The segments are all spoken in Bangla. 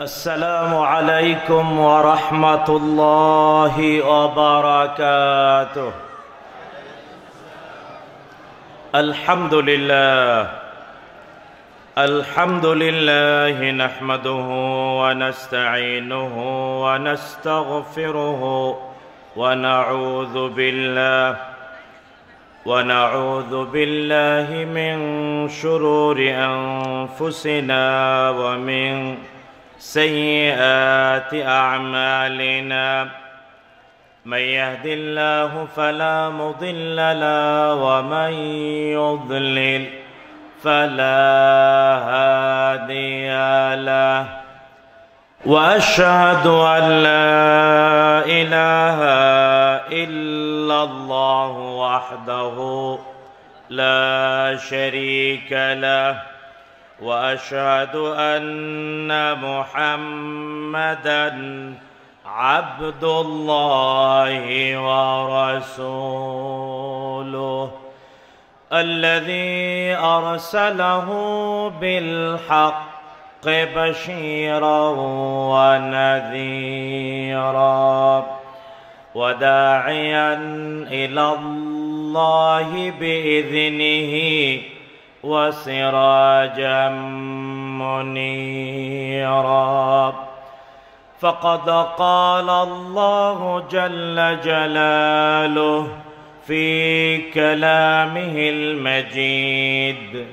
السلام عليكم ورحمة الله وبركاته الحمد لله الحمد لله نحمده ونستعينه ونستغفره ونعوذ بالله ونعوذ بالله من شرور أنفسنا ومن شرور سيئات أعمالنا من يهد الله فلا مضل له ومن يضلل فلا هادي له واشهد ان لا اله الا الله وحده لا شريك له واشهد ان محمدا عبد الله ورسوله الذي ارسله بالحق بشيرا ونذيرا وداعيا الى الله باذنه وسراجا منيرا فقد قال الله جل جلاله في كلامه المجيد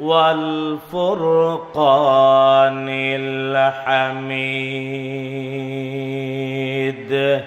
والفرقان الحميد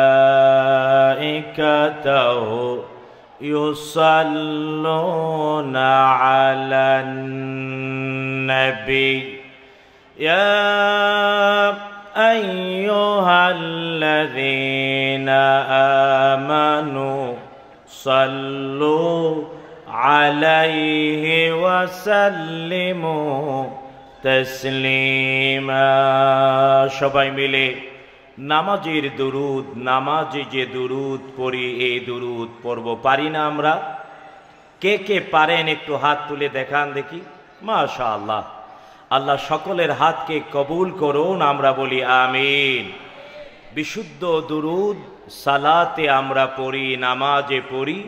ملائكته يصلون على النبي يا ايها الذين امنوا صلوا عليه وسلموا تسليما সবাই মিলে নামাজের দুরুদ নামাজে যে দুরুদ পড়ি এই দুরুদ পড়ব পারি না আমরা কে কে পারেন একটু হাত তুলে দেখান দেখি মাশা আল্লাহ আল্লাহ সকলের হাতকে কবুল করুন আমরা বলি আমিন বিশুদ্ধ দুরুদ সালাতে আমরা পড়ি নামাজে পড়ি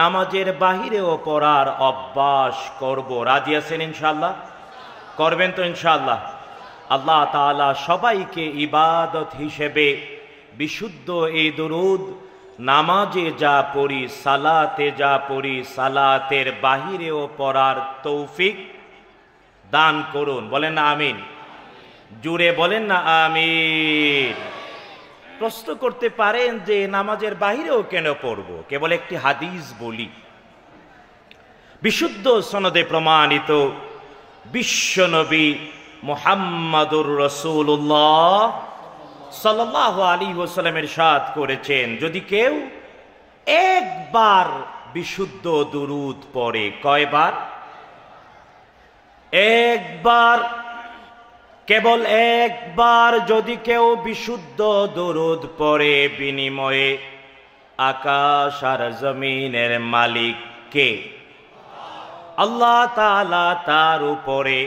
নামাজের বাহিরেও পড়ার অভ্যাস করব রাজি আছেন ইনশাল্লাহ করবেন তো ইনশাল্লাহ আল্লাহ তালা সবাইকে ইবাদত হিসেবে বিশুদ্ধ এই দরুদ নামাজে যা পড়ি সালাতে যা পড়ি সালাতের বাহিরেও পড়ার তৌফিক দান করুন বলেন না আমিন জুড়ে বলেন না আমিন প্রশ্ন করতে পারেন যে নামাজের বাহিরেও কেন পড়ব কেবল একটি হাদিস বলি বিশুদ্ধ সনদে প্রমাণিত বিশ্বনবী মোহাম্মদুর রসুল্লাহ সাল্লাহ আলী ওসালামের সাথ করেছেন যদি কেউ একবার বিশুদ্ধ দুরুদ পড়ে কয়বার একবার কেবল একবার যদি কেউ বিশুদ্ধ দুরুদ পড়ে বিনিময়ে আকাশ আর জমিনের মালিক কে আল্লাহ তালা তার উপরে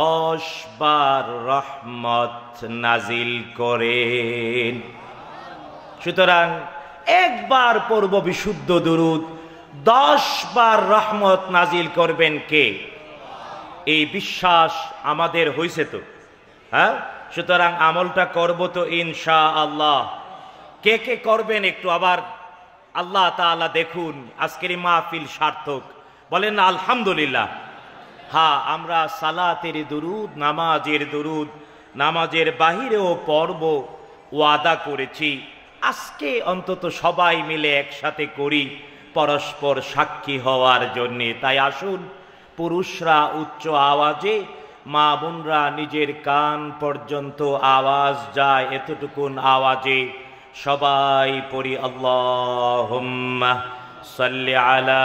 দশ বার রহমত নাজিল করেন সুতরাং একবার পূর্ব বিশুদ্ধ দুরুদ দশ বার রহমত নাজিল করবেন কে এই বিশ্বাস আমাদের হয়েছে তো হ্যাঁ সুতরাং আমলটা করব তো ইনশা আল্লাহ কে কে করবেন একটু আবার আল্লাহ তালা দেখুন আজকের মাহফিল সার্থক বলেন আলহামদুলিল্লাহ হা আমরা সালাতের দুরুদ নামাজের দুরুদ নামাজের বাহিরেও পর্ব ওয়াদা করেছি আজকে অন্তত সবাই মিলে একসাথে করি পরস্পর সাক্ষী হওয়ার জন্যে তাই আসুন পুরুষরা উচ্চ আওয়াজে মা বোনরা নিজের কান পর্যন্ত আওয়াজ যায় এতটুকুন আওয়াজে সবাই পড়ি আল্লাহ সাল্লি আলা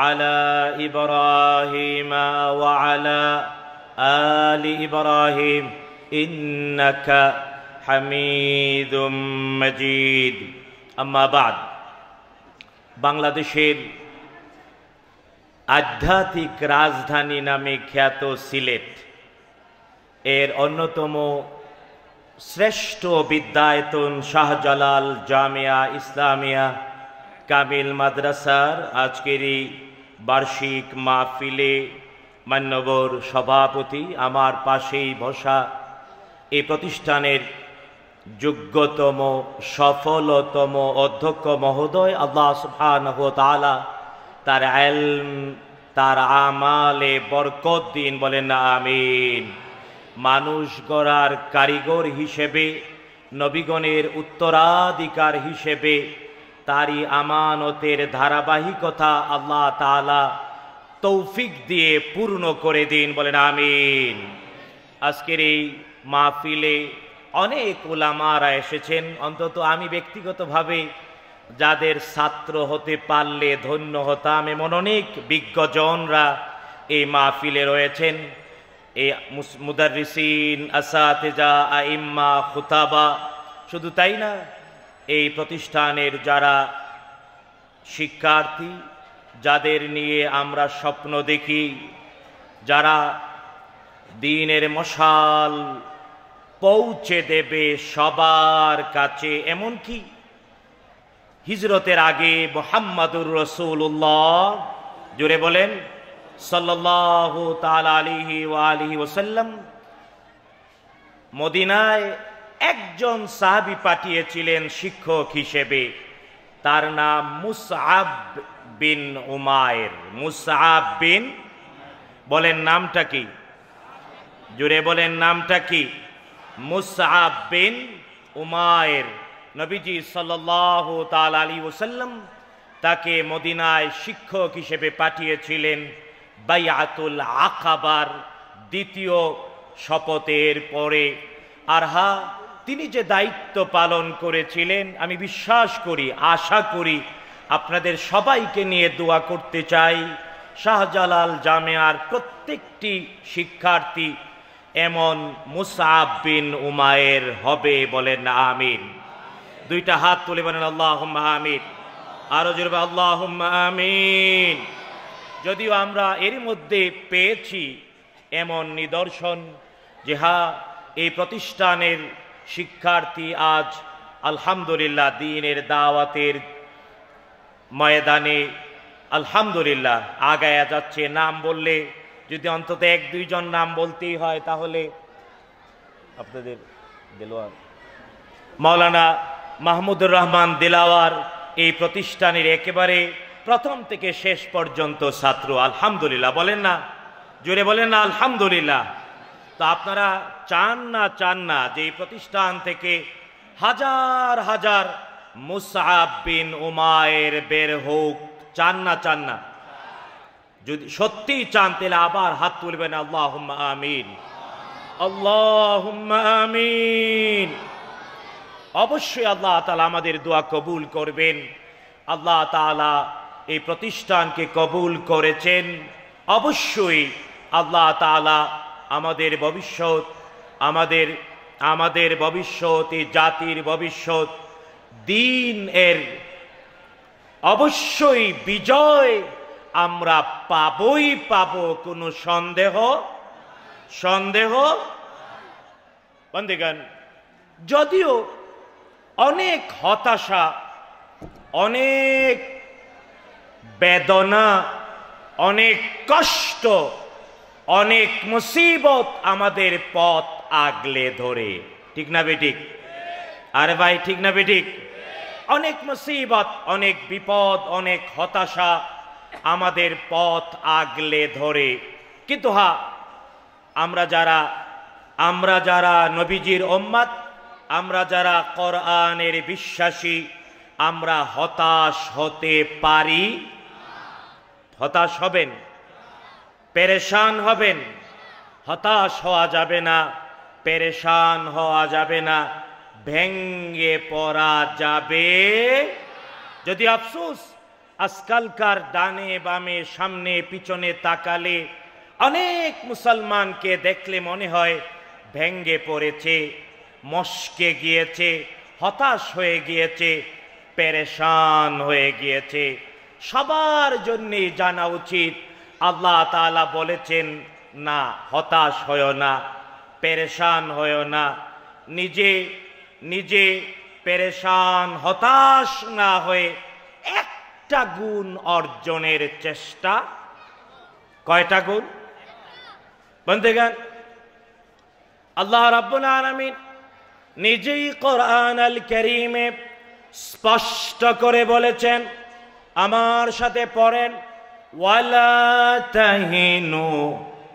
على إبراهيم وعلى آل إبراهيم إنك حميد مجيد أما بعد বাংলাদেশের আধ্যাত্মিক রাজধানী নামে খ্যাত সিলেট এর অন্যতম শ্রেষ্ঠ বিদ্যায়তন শাহজালাল জামিয়া ইসলামিয়া কামিল মাদ্রাসার আজকের এই বার্ষিক মাহফিলে মান্যবর সভাপতি আমার পাশেই বসা এ প্রতিষ্ঠানের যোগ্যতম সফলতম অধ্যক্ষ মহোদয় আল্লাহ সুফান তালা তার আল তার আমালে বরকত দিন বলেন না আমিন মানুষ গড়ার কারিগর হিসেবে নবীগণের উত্তরাধিকার হিসেবে তারই আমানতের ধারাবাহিকতা আল্লাহ তালা তৌফিক দিয়ে পূর্ণ করে দিন বলেন আমিন আজকের এই মাহফিলে অনেক ওলামারা এসেছেন অন্তত আমি ব্যক্তিগতভাবে যাদের ছাত্র হতে পারলে ধন্য হতাম এমন অনেক বিজ্ঞজনরা এই মাহফিলে রয়েছেন এই মুদারিসিন আসাতেজা আইম্মা খুতাবা শুধু তাই না এই প্রতিষ্ঠানের যারা শিক্ষার্থী যাদের নিয়ে আমরা স্বপ্ন দেখি যারা দিনের মশাল পৌঁছে দেবে সবার কাছে এমন কি হিজরতের আগে মোহাম্মদুর রসুল্লাহ জুড়ে বলেন সাল্লাহ তাল আলিহি আলিহি ওসাল্লাম মদিনায় একজন সাহাবি পাঠিয়েছিলেন শিক্ষক হিসেবে তার নাম মুসআব বিন উমায়ের মুসআব বিন বলেন নামটা কি জুড়ে বলেন নামটা কি মুসআব বিন উমায়ের নবীজি সাল্লাহু তাল আলী ওসাল্লাম তাকে মদিনায় শিক্ষক হিসেবে পাঠিয়েছিলেন বাইয়াতুল আকাবার দ্বিতীয় শপথের পরে আর হা তিনি যে দায়িত্ব পালন করেছিলেন আমি বিশ্বাস করি আশা করি আপনাদের সবাইকে নিয়ে দোয়া করতে চাই শাহজালাল জামেয়ার প্রত্যেকটি শিক্ষার্থী এমন মুসাব বিন উমায়ের হবে বলেন আমিন দুইটা হাত তুলে বলেন আল্লাহ আমিন আরো জুড়বে আল্লাহ আমিন যদিও আমরা এর মধ্যে পেয়েছি এমন নিদর্শন যে হা হ্যাঁ, এই প্রতিষ্ঠানের শিক্ষার্থী আজ আলহামদুলিল্লাহ দিনের দাওয়াতের ময়দানে আলহামদুলিল্লাহ আগায়া যাচ্ছে নাম বললে যদি অন্তত এক দুইজন নাম বলতেই হয় তাহলে আপনাদের দেলোয়ার মাওলানা মাহমুদুর রহমান দিলাওয়ার এই প্রতিষ্ঠানের একেবারে প্রথম থেকে শেষ পর্যন্ত ছাত্র আলহামদুলিল্লাহ বলেন না জোরে বলেন না আলহামদুলিল্লাহ তো আপনারা চান না চান না যে প্রতিষ্ঠান থেকে হাজার হাজার মুসাহাবিন উমায়ের বের হোক চান না চান না যদি সত্যি চান তাহলে আবার হাত তুলবেন আল্লাহ আমিন আল্লাহ আমিন অবশ্যই আল্লাহ তালা আমাদের দোয়া কবুল করবেন আল্লাহ তালা এই প্রতিষ্ঠানকে কবুল করেছেন অবশ্যই আল্লাহ তালা আমাদের ভবিষ্যৎ আমাদের আমাদের ভবিষ্যৎ এই জাতির ভবিষ্যৎ দিন এর অবশ্যই বিজয় আমরা পাবই পাব কোনো সন্দেহ সন্দেহ বন্ধেগান যদিও অনেক হতাশা অনেক বেদনা অনেক কষ্ট অনেক মুসিবত আমাদের পথ আগলে ধরে ঠিক না বেটিক আরে ভাই ঠিক না বেটিক অনেক মুসিবত অনেক বিপদ অনেক হতাশা আমাদের পথ আগলে ধরে কিন্তু হা আমরা যারা আমরা যারা নবীজির ওম্মাদ আমরা যারা কোরআনের বিশ্বাসী আমরা হতাশ হতে পারি হতাশ হবেন পেরেশান হবেন হতাশ হওয়া যাবে না পেরেশান হওয়া যাবে না ভেঙ্গে পড়া যাবে যদি আফসোস আজকালকার ডানে বামে সামনে পিছনে তাকালে অনেক মুসলমানকে দেখলে মনে হয় ভেঙ্গে পড়েছে মস্কে গিয়েছে হতাশ হয়ে গিয়েছে পেরেশান হয়ে গিয়েছে সবার জন্যে জানা উচিত আল্লাহ তালা বলেছেন না হতাশ হয় না পেরেশান হয়েও না নিজে নিজে পেরেশান হতাশ না হয়ে একটা গুণ অর্জনের চেষ্টা কয়টা গুণ গান আল্লাহ রাব্বুল আলমিন নিজেই কোরআন আল করিমে স্পষ্ট করে বলেছেন আমার সাথে পড়েন ওয়ালা তাহিনু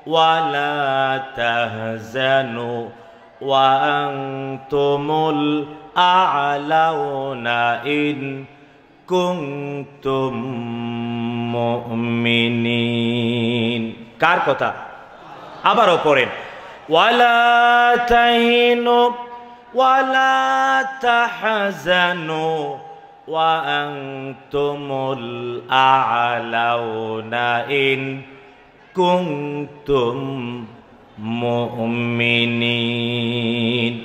ولا تهزنوا وأنتم الأعلون إن كنتم مؤمنين কার কথা আবারও পড়েন ولا তাহিনু ওয়ালা তাহজানু وأنتم الأعلون إن কুমতুম মুমিনিন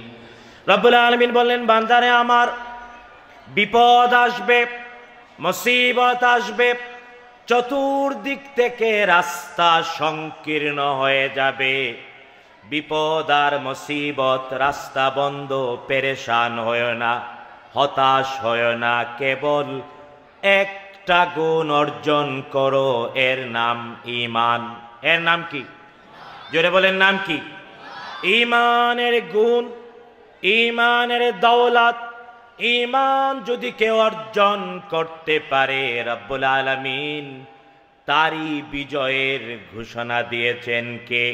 রব্বুল আলামিন বললেন বান্দারে আমার বিপদ আসবে মুসিবত আসবে চতুর্দিক থেকে রাস্তা সংকীর্ণ হয়ে যাবে বিপদ আর মুসিবত রাস্তা বন্ধ পেরেশান হয় না হতাশ হয় না কেবল এক একটা গুণ অর্জন করো এর নাম ইমান এর নাম কি জোরে বলেন নাম কি ইমানের গুণ ইমানের দৌলত ইমান যদি কেউ অর্জন করতে পারে রব্বুল আলমিন তারই বিজয়ের ঘোষণা দিয়েছেন কে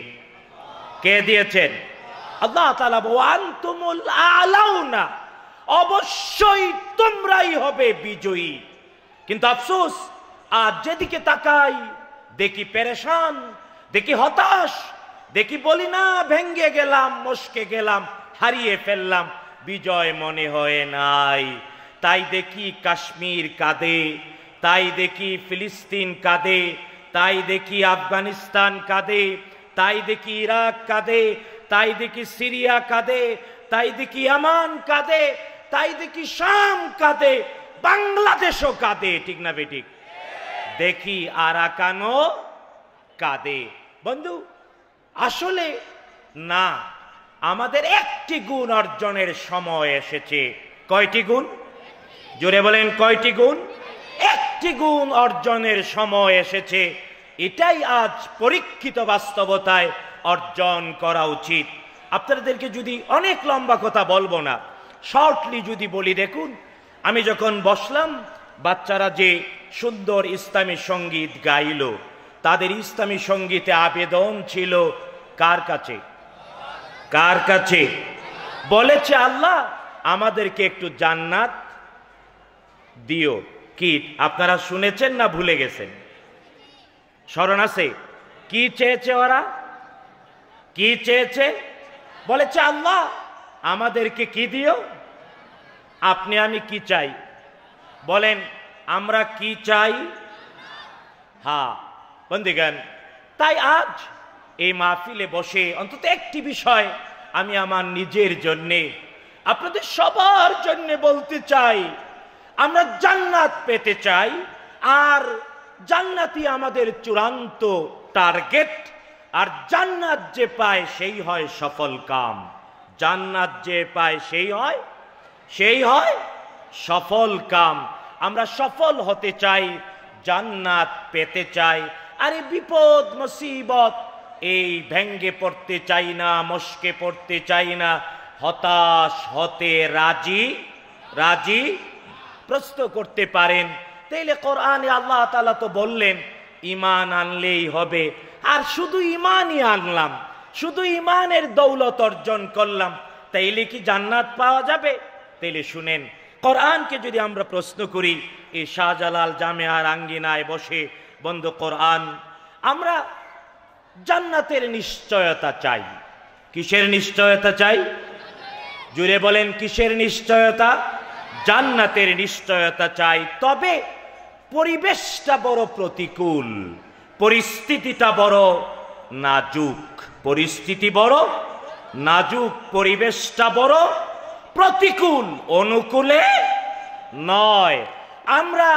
কে দিয়েছেন আল্লাহ তালা ওয়ান তুমুল আলাউনা অবশ্যই তোমরাই হবে বিজয়ী কিন্তু আফসোস আজ যেদিকে তাকাই দেখি পেরেশান দেখি হতাশ দেখি বলি না ভেঙ্গে গেলাম মস্কে গেলাম হারিয়ে ফেললাম বিজয় মনে হয় নাই তাই দেখি কাশ্মীর কাঁদে তাই দেখি ফিলিস্তিন কাঁদে তাই দেখি আফগানিস্তান কাঁদে তাই দেখি ইরাক কাঁদে তাই দেখি সিরিয়া কাঁদে তাই দেখি আমান কাঁদে তাই দেখি শাম কাঁদে বাংলাদেশও কাঁদে ঠিক না বেঠিক দেখি আরাকানো কাঁদে বন্ধু আসলে না আমাদের একটি গুণ অর্জনের সময় এসেছে কয়টি গুণ জোরে বলেন কয়টি গুণ একটি গুণ অর্জনের সময় এসেছে এটাই আজ পরীক্ষিত বাস্তবতায় অর্জন করা উচিত আপনাদেরকে যদি অনেক লম্বা কথা বলবো না শর্টলি যদি বলি দেখুন আমি যখন বসলাম বাচ্চারা যে সুন্দর ইসলামী সঙ্গীত গাইল তাদের ইসলামী সঙ্গীতে আবেদন ছিল কার কাছে কার কাছে বলেছে আল্লাহ আমাদেরকে একটু জান্নাত দিও কি আপনারা শুনেছেন না ভুলে গেছেন স্মরণ আছে কি চেয়েছে ওরা কি চেয়েছে বলেছে আল্লাহ আমাদেরকে কি দিও আপনি আমি কি চাই বলেন আমরা কি চাই হা বন্দিগান তাই আজ এই মাহফিলে বসে অন্তত একটি বিষয় আমি আমার নিজের জন্যে আপনাদের সবার জন্যে বলতে চাই আমরা জান্নাত পেতে চাই আর জান্নাতি আমাদের চূড়ান্ত টার্গেট আর জান্নাত যে পায় সেই হয় সফল কাম জান্নাত যে পায় সেই হয় সেই হয় সফল কাম আমরা সফল হতে চাই জান্নাত পেতে চাই আরে বিপদ মুসিবত এই ভেঙ্গে পড়তে চাই না মস্কে পড়তে চাই না হতাশ হতে রাজি রাজি প্রশ্ন করতে পারেন তাইলে কোরআনে আল্লাহ তালা তো বললেন ইমান আনলেই হবে আর শুধু ইমানই আনলাম শুধু ইমানের দৌলত অর্জন করলাম তাইলে কি জান্নাত পাওয়া যাবে তাইলে শুনেন কোরআনকে যদি আমরা প্রশ্ন করি এই শাহজালাল জামেয়ার আঙ্গিনায় বসে বন্ধ কোরআন আমরা জান্নাতের নিশ্চয়তা চাই কিসের নিশ্চয়তা চাই জুড়ে বলেন কিসের নিশ্চয়তা জান্নাতের নিশ্চয়তা চাই তবে পরিবেশটা বড় প্রতিকূল পরিস্থিতিটা বড় নাজুক পরিস্থিতি বড় নাজুক পরিবেশটা বড় প্রতিকূল অনুকূলে নয় আমরা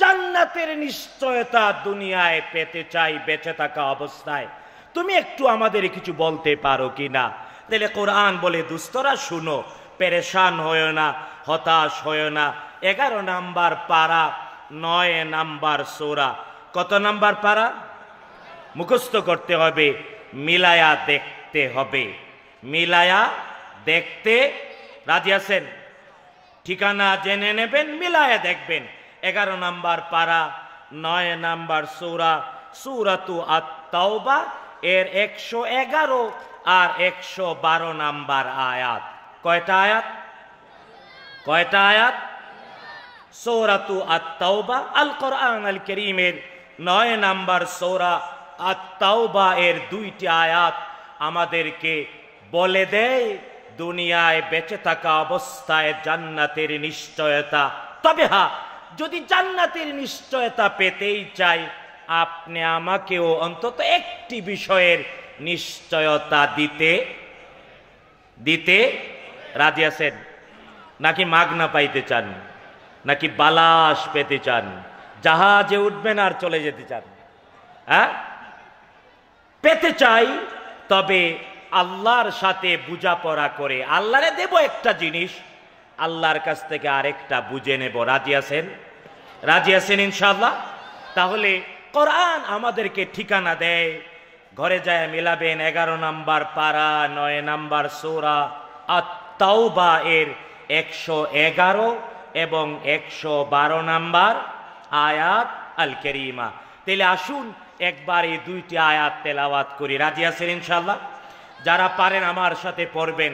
জান্নাতের নিশ্চয়তা দুনিয়ায় পেতে চাই বেঁচে থাকা অবস্থায় তুমি একটু আমাদের কিছু বলতে পারো কি না তাহলে কোরআন বলে দুস্তরা শুনো পেরেশান হয় না হতাশ হয় না এগারো নাম্বার পাড়া নয় নাম্বার সোরা কত নাম্বার পাড়া মুখস্থ করতে হবে মিলায়া দেখতে হবে মিলায়া দেখতে রাজি আছেন ঠিকানা জেনে নেবেন মিলায়ে দেখবেন এগারো নাম্বার পাড়া নয় নাম্বার সৌরা সৌরাতু আত্মাওবা এর একশো এগারো আর একশো বারো নাম্বার আয়াত কয়টা আয়াত কয়টা আয়াত সৌরাতু আত্মাওবা আল কোরআন আল করিমের নয় নাম্বার সৌরা আত্মাওবা এর দুইটি আয়াত আমাদেরকে বলে দেয় দুনিয়ায় বেঁচে থাকা অবস্থায় জান্নাতের নিশ্চয়তা তবে হা যদি জান্নাতের নিশ্চয়তা পেতেই চাই আপনি আমাকেও অন্তত একটি বিষয়ের নিশ্চয়তা দিতে দিতে রাজি আছেন নাকি মাগনা পাইতে চান নাকি বালাস পেতে চান জাহাজে উঠবেন আর চলে যেতে চান হ্যাঁ পেতে চাই তবে আল্লাহর সাথে বুঝাপড়া করে আল্লাহরে দেব একটা জিনিস আল্লাহর কাছ থেকে আরেকটা বুঝে নেব রাজি আছেন রাজি আছেন ইনশাল্লাহ তাহলে কোরআন আমাদেরকে ঠিকানা দেয় ঘরে যায় মিলাবেন এগারো নাম্বার পাড়া নয় নাম্বার সোরা আত্মাউবা এর একশো এগারো এবং একশো বারো নাম্বার আয়াত আল কেরিমা তাহলে আসুন একবার এই দুইটি আয়াত তেলাওয়াত করি রাজি আছেন ইনশাল্লাহ যারা পারেন আমার সাথে পড়বেন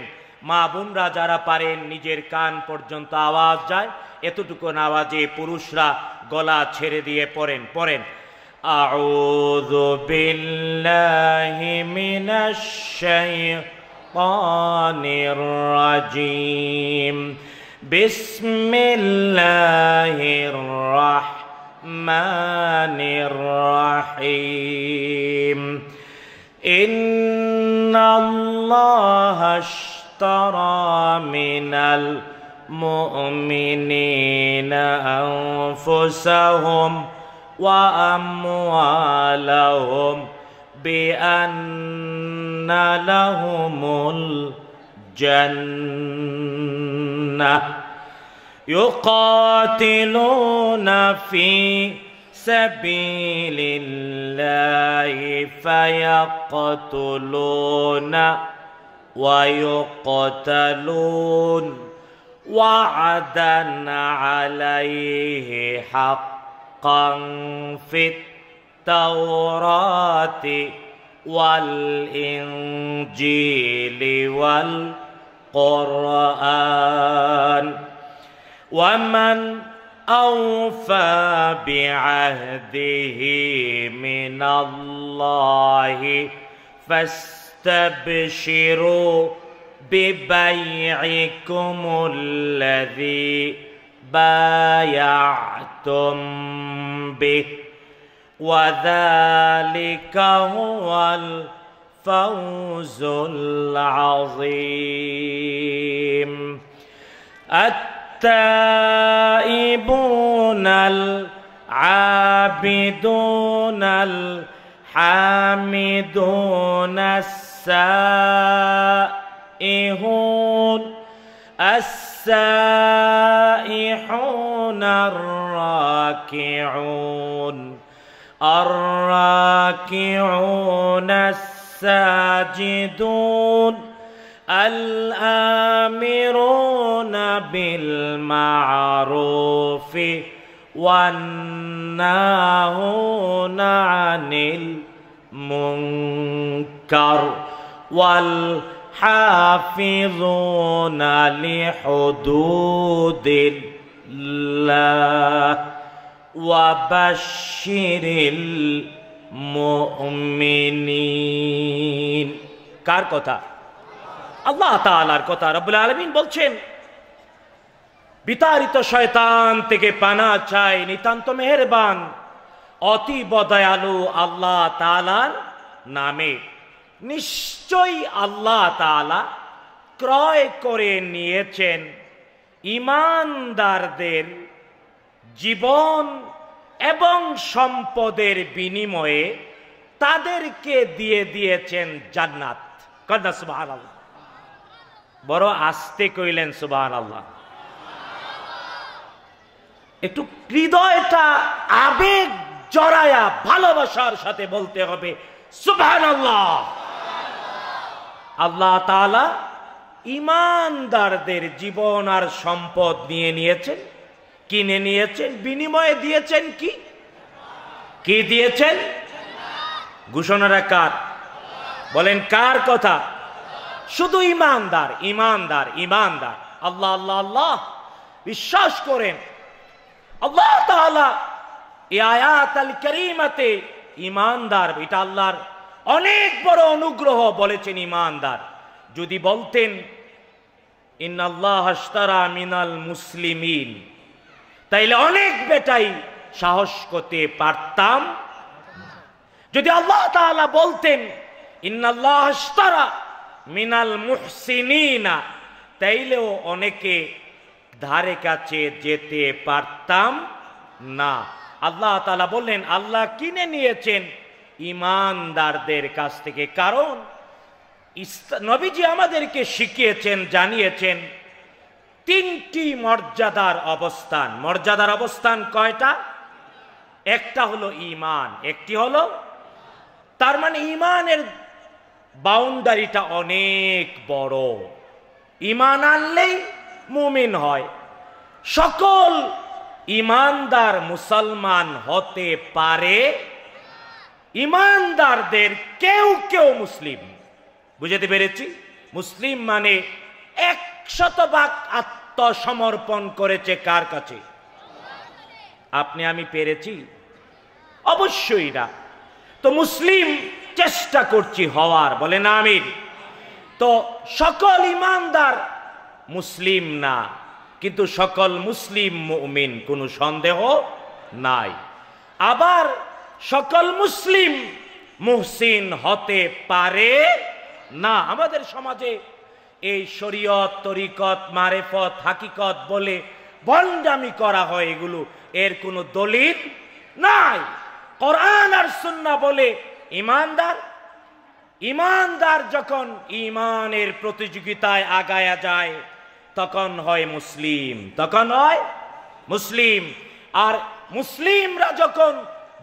মা বোনরা যারা পারেন নিজের কান পর্যন্ত আওয়াজ যায় এতটুকু আওয়াজে পুরুষরা গলা ছেড়ে দিয়ে পড়েন পড়েন أعوذ بالله من الشيطان الرجيم بسم الله الرحمن الرحيم إن الله اشترى من المؤمنين أنفسهم وأموالهم بأن لهم الجنة يقاتلون في سبيل الله فيقتلون ويقتلون وعدا عليه حقا في التوراه والإنجيل والقرآن ومن أوفى بعهده من الله فاستبشروا ببيعكم الذي بايعتم به وذلك هو الفوز العظيم التائبون العابدون الحامدون السائحون السائحون الراكعون الراكعون الساجدون الامرون بالمعروف والناهون عن المنكر والحافظون لحدود الله وبشر المؤمنين কার আল্লাহ তালার কথা রব্বুল আলমিন বলছেন বিতাড়িত শয়তান থেকে পানা চায় নিতান্ত মেহরবান অতি বদয়ালু আল্লাহ তালার নামে নিশ্চয়ই আল্লাহ তালা ক্রয় করে নিয়েছেন ইমানদারদের জীবন এবং সম্পদের বিনিময়ে তাদেরকে দিয়ে দিয়েছেন জান্নাত কন্যা সুবাহ আল্লাহ বড় আস্তে কইলেন সুবাহ আল্লাহ একটু হৃদয়টা আবেগ জড়ায়া ভালোবাসার সাথে বলতে হবে সুবহান আল্লাহ আল্লাহ তালা ইমানদারদের জীবন আর সম্পদ নিয়ে নিয়েছেন কিনে নিয়েছেন বিনিময়ে দিয়েছেন কি কি দিয়েছেন ঘোষণারা কার বলেন কার কথা শুধু ইমানদার ইমানদার ইমানদার আল্লাহ আল্লাহ আল্লাহ বিশ্বাস করেন আল্লাহ তাআলা এই আয়াত আল করিমাতে ইমানদার এটা আল্লাহর অনেক বড় অনুগ্রহ বলেছেন ইমানদার যদি বলতেন ইন্নাল্লাহারা মিনাল মুসলিমিন তাইলে অনেক বেটাই সাহস করতে পারতাম যদি আল্লাহ তাআলা বলতেন ইন্নাল্লাহারা মিনাল মুহসিনা তাইলেও অনেকে ধারে কাছে যেতে পারতাম না আল্লাহ তালা বললেন আল্লাহ কিনে নিয়েছেন ইমানদারদের কাছ থেকে কারণ নবীজি আমাদেরকে শিখিয়েছেন জানিয়েছেন তিনটি মর্যাদার অবস্থান মর্যাদার অবস্থান কয়টা একটা হলো ইমান একটি হলো তার মানে ইমানের বাউন্ডারিটা অনেক বড় ইমান আনলেই মুমিন হয় সকল ইমানদার মুসলমান হতে পারে ইমানদারদের কেউ কেউ মুসলিম বুঝাতে পেরেছি মুসলিম মানে এক শতভাগ আত্মসমর্পণ করেছে কার কাছে আপনি আমি পেরেছি অবশ্যই না তো মুসলিম চেষ্টা করছি হওয়ার বলে না আমির তো সকল ইমানদার মুসলিম না কিন্তু সকল মুসলিম মুমিন কোনো সন্দেহ নাই আবার সকল মুসলিম মুহসিন হতে পারে না আমাদের সমাজে এই শরীয়ত তরিকত মারেফত হাকিকত বলে ভণ্ডামি করা হয় এগুলো এর কোনো দলিল নাই কোরআন আর সুন্না বলে ইমানদার ইমানদার যখন ইমানের প্রতিযোগিতায় আগায়া যায় তখন হয় মুসলিম তখন হয় মুসলিম আর মুসলিমরা যখন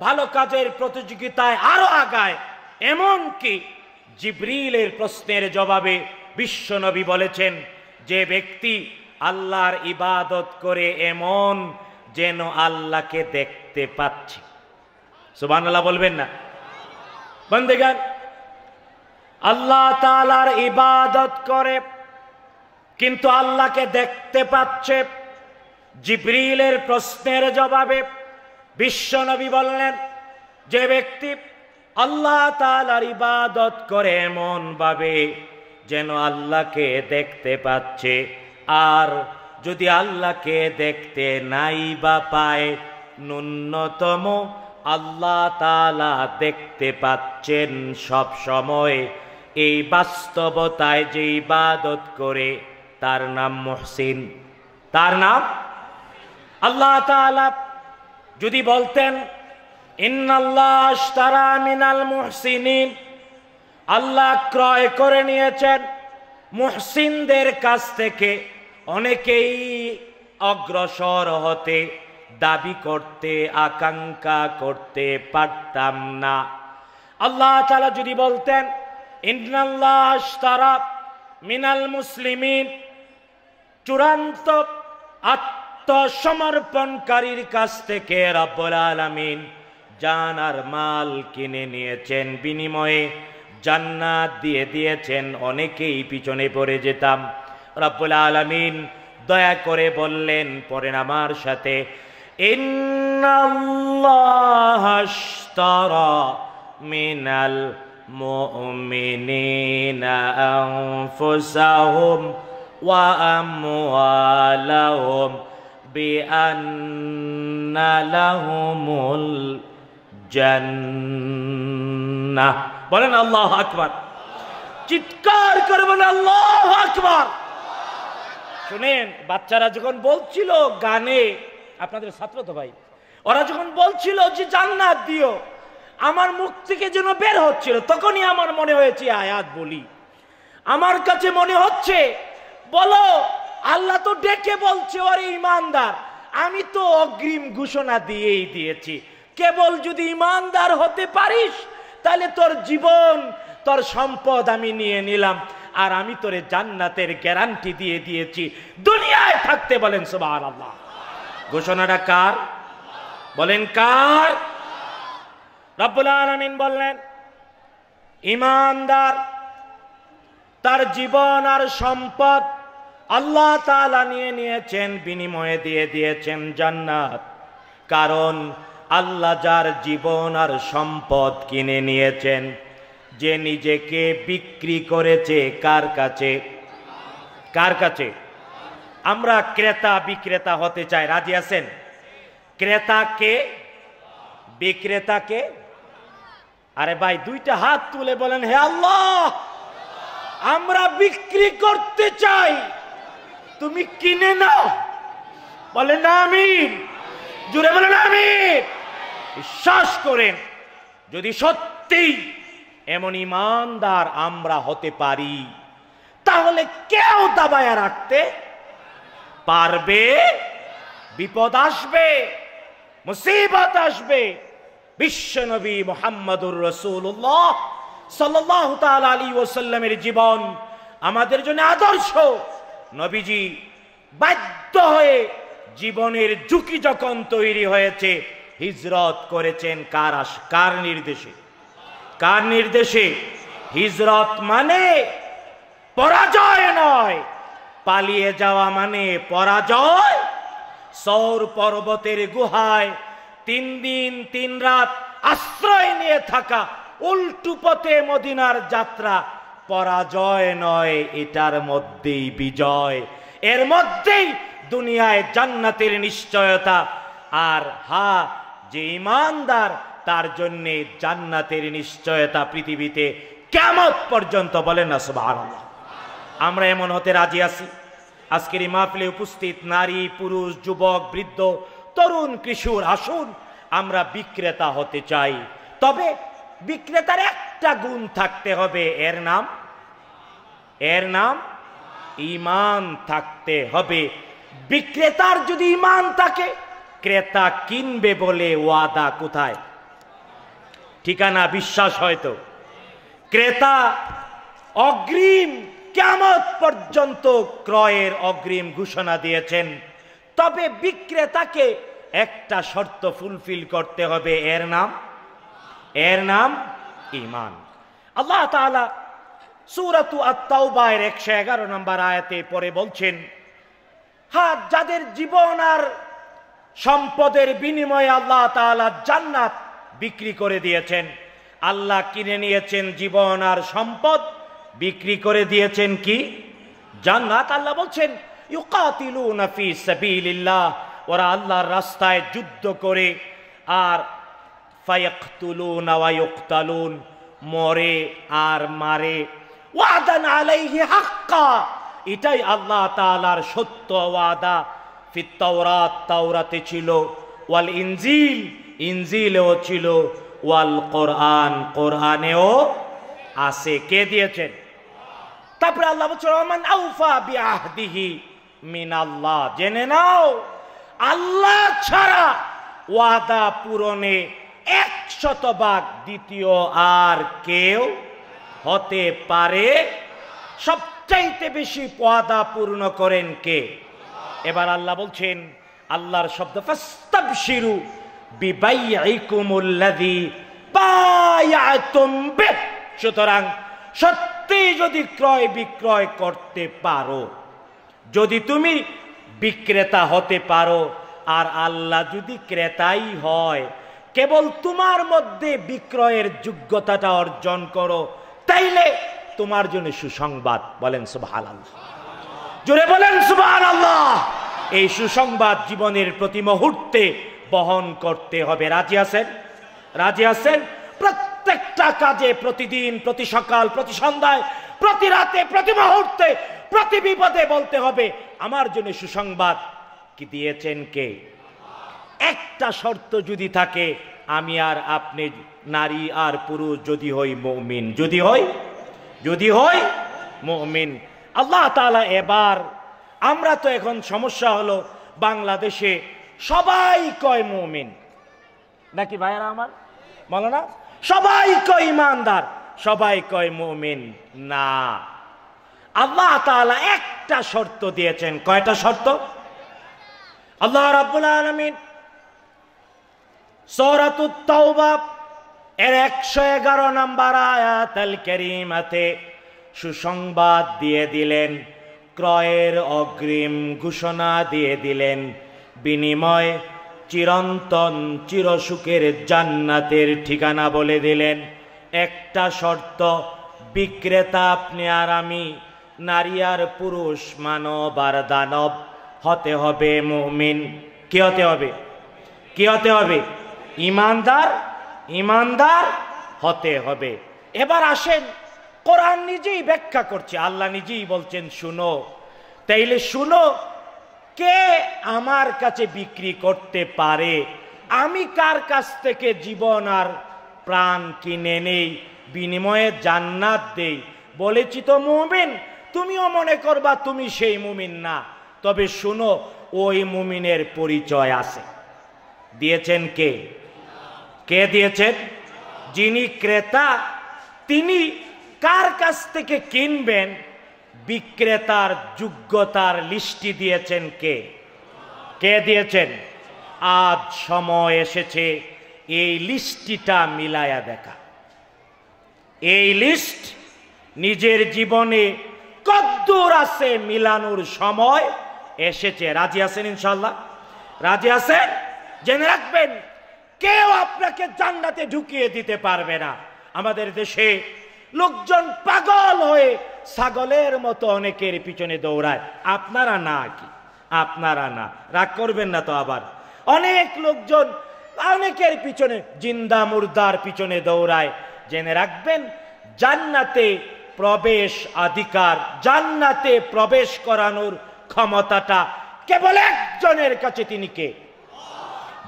ভালো কাজের প্রতিযোগিতায় আরো আগায় এমন কি জিব্রিলের প্রশ্নের জবাবে বিশ্বনবী বলেছেন যে ব্যক্তি আল্লাহর ইবাদত করে এমন যেন আল্লাহকে দেখতে পাচ্ছি সুবান বলবেন না বন্দেগান আল্লাহ তালার ইবাদত করে কিন্তু আল্লাহকে দেখতে পাচ্ছে জিব্রিলের প্রশ্নের জবাবে বিশ্বনবী বললেন যে ব্যক্তি আল্লাহ তালার ইবাদত করে এমন ভাবে যেন আল্লাহকে দেখতে পাচ্ছে আর যদি আল্লাহকে দেখতে নাই বা পায় ন্যূনতম আল্লাহ তালা দেখতে পাচ্ছেন সব সময় এই বাস্তবতায় যে ইবাদত করে তার নাম মহসিন তার নাম আল্লাহ তালা যদি বলতেন মিনাল মুহসিনিন আল্লাহ ক্রয় করে নিয়েছেন মুহসিনদের কাছ থেকে অনেকেই অগ্রসর হতে দাবি করতে আকাঙ্ক্ষা করতে পারতাম না আল্লাহ তালা যদি বলতেন ইন্দ্রাল্লাহ মিনাল মুসলিমিন চূড়ান্ত আত্মসমর্পণকারীর কাছ থেকে রব্বুল আলমিন জান আর মাল কিনে নিয়েছেন বিনিময়ে জান্নাত দিয়ে দিয়েছেন অনেকেই পিছনে পড়ে যেতাম রব্বুল আলমিন দয়া করে বললেন পরে আমার সাথে মিনাল মুসাহুম ওয়ালাহুম বিআল জন্না বলেন আল্লাহ আকবর চিৎকার করবেন আল্লাহ আকবর শুনেন বাচ্চারা যখন বলছিল গানে আপনাদের ছাত্র তো ভাই ওরা যখন বলছিল যে জান্নাত দিও আমার মুখ থেকে যেন বের হচ্ছিল তখনই আমার মনে হয়েছে আয়াত বলি আমার কাছে মনে হচ্ছে বলো আল্লাহ তো ডেকে বলছে ওরে ইমানদার আমি তো অগ্রিম ঘোষণা দিয়েই দিয়েছি কেবল যদি ইমানদার হতে পারিস তাহলে তোর জীবন তোর সম্পদ আমি নিয়ে নিলাম আর আমি তোরে জান্নাতের গ্যারান্টি দিয়ে দিয়েছি দুনিয়ায় থাকতে বলেন সুবহানাল্লাহ আল্লাহ ঘোষণাটা কার বলেন কার রাবুল আলমিন বললেন ইমানদার তার জীবন আর সম্পদ আল্লাহ নিয়ে নিয়েছেন বিনিময়ে দিয়ে দিয়েছেন জান্নাত কারণ আল্লাহ যার জীবন আর সম্পদ কিনে নিয়েছেন যে নিজেকে বিক্রি করেছে কার কাছে কার কাছে আমরা ক্রেতা বিক্রেতা হতে চাই রাজি আছেন ক্রেতাকে বিক্রেতাকে আরে ভাই দুইটা হাত তুলে বলেন হে আল্লাহ আমরা বিক্রি করতে চাই তুমি কিনে নাও বলেন না আমি জুড়ে বলেন আমি বিশ্বাস করেন যদি সত্যিই এমন ইমানদার আমরা হতে পারি তাহলে কেউ দাবায়া রাখতে পারবে বিপদ আসবে মুসিবত আসবে বিশ্বনবী মোহাম্মদুর রসুল্লাহ সাল্লাহ আলী ওসাল্লামের জীবন আমাদের জন্য আদর্শ নবীজি বাধ্য হয়ে জীবনের ঝুঁকি যখন তৈরি হয়েছে হিজরত করেছেন কার কার নির্দেশে কার নির্দেশে হিজরত মানে পরাজয় নয় পালিয়ে যাওয়া মানে পরাজয় সৌর পর্বতের গুহায় তিন দিন তিন রাত আশ্রয় নিয়ে থাকা উল্টু পথে মদিনার যাত্রা পরাজয় নয় এটার মধ্যেই বিজয় এর মধ্যেই দুনিয়ায় জান্নাতের নিশ্চয়তা আর হা যে ইমানদার তার জন্যে জান্নাতের নিশ্চয়তা পৃথিবীতে কেমত পর্যন্ত বলেন না সুবাহ আমরা এমন হতে রাজি আছি আজকের এই মাহফিলে উপস্থিত নারী পুরুষ যুবক বৃদ্ধ তরুণ কিশোর আসুন আমরা বিক্রেতা হতে চাই তবে বিক্রেতার একটা গুণ থাকতে হবে এর নাম এর নাম ইমান থাকতে হবে বিক্রেতার যদি ইমান থাকে ক্রেতা কিনবে বলে ওয়াদা কোথায় ঠিকানা বিশ্বাস হয়তো ক্রেতা অগ্রিম কেমত পর্যন্ত ক্রয়ের অগ্রিম ঘোষণা দিয়েছেন তবে বিক্রেতাকে একটা শর্ত ফুলফিল করতে হবে এর নাম এর নাম ইমান আল্লাহ তালা সুরাতু আত্মাউবায়ের একশো এগারো নম্বর আয়াতে পরে বলছেন হা যাদের জীবন আর সম্পদের বিনিময়ে আল্লাহ তালা জান্নাত বিক্রি করে দিয়েছেন আল্লাহ কিনে নিয়েছেন জীবন আর সম্পদ বিক্রি করে দিয়েছেন কি জান্নাত আল্লাহ বলছেন ওরা আল্লাহর রাস্তায় যুদ্ধ করে আর ফায়াকুলুন মরে আর মারে ওয়াদান আলাইহি হাক্কা এটাই আল্লাহ তালার সত্য ওয়াদা ফি ফিত্তাওরাত তাওরাতে ছিল ওয়াল ইনজিল ইনজিলেও ছিল ওয়াল কোরআন কোরআনেও আছে কে দিয়েছেন তারপরে আল্লাহ বলছে রহমান আউফা বিআহদিহি মিন আল্লাহ জেনে নাও আল্লাহ ছাড়া ওয়াদা পূরণে এক ভাগ দ্বিতীয় আর কেউ হতে পারে সবচাইতে বেশি ওয়াদা পূর্ণ করেন কে এবার আল্লাহ বলছেন আল্লাহর শব্দ ফাস্তাবশিরু বিবাইআইকুমুল্লাযী বায়াতুম বিহ সুতরাং সত্য সত্যিই যদি ক্রয় বিক্রয় করতে পারো যদি তুমি বিক্রেতা হতে পারো আর আল্লাহ যদি ক্রেতাই হয় কেবল তোমার মধ্যে বিক্রয়ের যোগ্যতাটা অর্জন করো তাইলে তোমার জন্য সুসংবাদ বলেন সুবাহাল আল্লাহ জোরে বলেন সুবাহাল আল্লাহ এই সুসংবাদ জীবনের প্রতি মুহূর্তে বহন করতে হবে রাজি আছেন রাজি আছেন প্রত্যেক প্রত্যেকটা কাজে প্রতিদিন প্রতি সকাল প্রতি সন্ধ্যায় প্রতি রাতে প্রতি মুহূর্তে প্রতি বিপদে বলতে হবে আমার জন্য সুসংবাদ কি দিয়েছেন কে একটা শর্ত যদি থাকে আমি আর আপনি নারী আর পুরুষ যদি হই মৌমিন যদি হই যদি হই মৌমিন আল্লাহ তালা এবার আমরা তো এখন সমস্যা হলো বাংলাদেশে সবাই কয় মৌমিন নাকি ভাইয়ারা আমার বলো না সবাই কয় ইমানদার সবাই কয় মুমিন না আল্লাহ তালা একটা শর্ত দিয়েছেন কয়টা শর্ত আল্লাহ রাবুল আলমিন সূরাতুত তাওবা এর নম্বর আয়াতুল সুসংবাদ দিয়ে দিলেন ক্রয়ের অগ্রিম ঘোষণা দিয়ে দিলেন বিনিময় চিরন্তন চিরসুখের জান্নাতের ঠিকানা বলে দিলেন একটা শর্ত বিক্রেতা আপনি আর আমি নারী আর পুরুষ মানব আর দানব হতে হবে মুমিন কি হতে হবে কি হতে হবে ইমানদার ইমানদার হতে হবে এবার আসেন কোরআন নিজেই ব্যাখ্যা করছে আল্লাহ নিজেই বলছেন শুনো তাইলে শুনো কে আমার কাছে বিক্রি করতে পারে আমি কার কাছ থেকে জীবন আর প্রাণ কিনে নেই বিনিময়ে জান্নাত দেই বলেছি তো মুমিন তুমিও মনে করবা তুমি সেই মুমিন না তবে শুনো ওই মুমিনের পরিচয় আছে দিয়েছেন কে কে দিয়েছেন যিনি ক্রেতা তিনি কার কাছ থেকে কিনবেন বিক্রেতার যোগ্যতার লিস্টি দিয়েছেন কে কে দিয়েছেন আজ সময় এসেছে এই লিস্টিটা মিলায়া দেখা এই লিস্ট নিজের জীবনে কদ্দুর আছে মিলানোর সময় এসেছে রাজি আছেন ইনশাল্লাহ রাজি আছেন জেনে রাখবেন কেউ আপনাকে জান্নাতে ঢুকিয়ে দিতে পারবে না আমাদের দেশে লোকজন পাগল হয়ে ছাগলের মতো অনেকের পিছনে দৌড়ায় আপনারা না কি আপনারা না রাগ করবেন না তো আবার অনেক লোকজন অনেকের পিছনে জিন্দা মুর্দার পিছনে দৌড়ায় জেনে রাখবেন জান্নাতে প্রবেশ অধিকার জান্নাতে প্রবেশ করানোর ক্ষমতাটা কেবল একজনের কাছে তিনি কে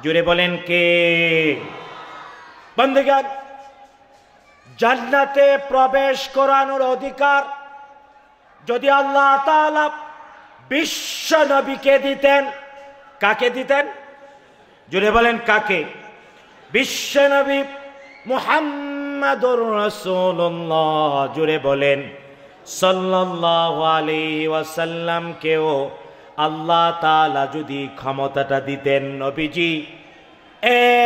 জুড়ে বলেন কে বন্ধুগান জান্নাতে প্রবেশ করানোর অধিকার যদি আল্লাহ তালা বিশ্ব নবীকে দিতেন কাকে দিতেন জুড়ে বলেন কাকে বিশ্ব নবী মুহাম্মাদুর রসুল্লাহ জুড়ে বলেন সাল্লাহ আলী ওয়াসাল্লামকেও আল্লাহ তালা যদি ক্ষমতাটা দিতেন নবীজি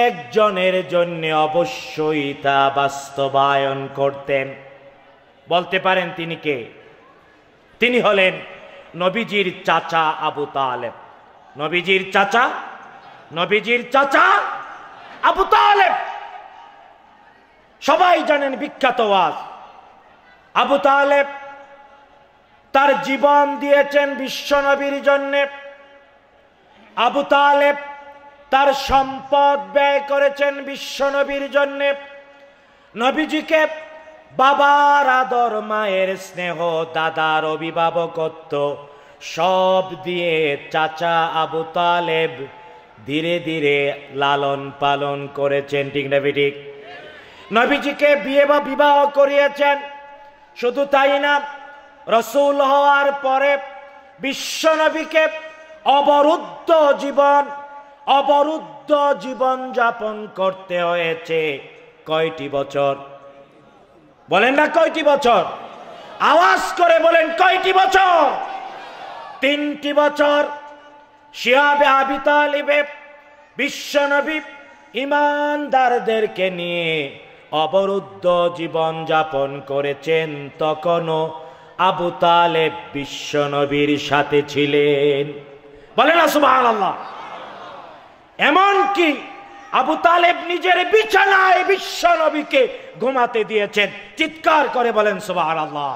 একজনের জন্য অবশ্যই তা বাস্তবায়ন করতেন বলতে পারেন তিনি কে তিনি হলেন নবীজির চাচা আবু তালেব নবীজির চাচা নবীজির চাচা আবু তালেব সবাই জানেন বিখ্যাত ওয়াজ আবু তালেব তার জীবন দিয়েছেন বিশ্বনবীর জন্যে আবু তালেব তার সম্পদ ব্যয় করেছেন বিশ্বনবীর জন্যে নবীজিকে বাবার আদর মায়ের স্নেহ দাদার অভিভাবকত্ব সব দিয়ে চাচা আবু তালেব ধীরে ধীরে লালন পালন করেছেন ঠিক না ঠিক নবীজিকে বিয়ে বা বিবাহ করিয়েছেন শুধু তাই না রসুল হওয়ার পরে বিশ্ব নবীকে অবরুদ্ধ জীবন অবরুদ্ধ জীবন যাপন করতে হয়েছে কয়টি বছর বলেন না কয়টি বছর আওয়াজ করে বলেন কয়টি বছর তিনটি বছর শিয়াবে আবি তালিবে বিশ্বনবী ইমানদারদেরকে নিয়ে অবরুদ্ধ জীবন যাপন করেছেন তখনও আবু তালেব বিশ্বনবীর সাথে ছিলেন বলেন আসুবাহ আল্লাহ এমনকি আবু তালেব নিজের বিছানায় বিশ্ব নবীকে ঘুমাতে দিয়েছেন চিৎকার করে বলেন সুবাহ আল্লাহ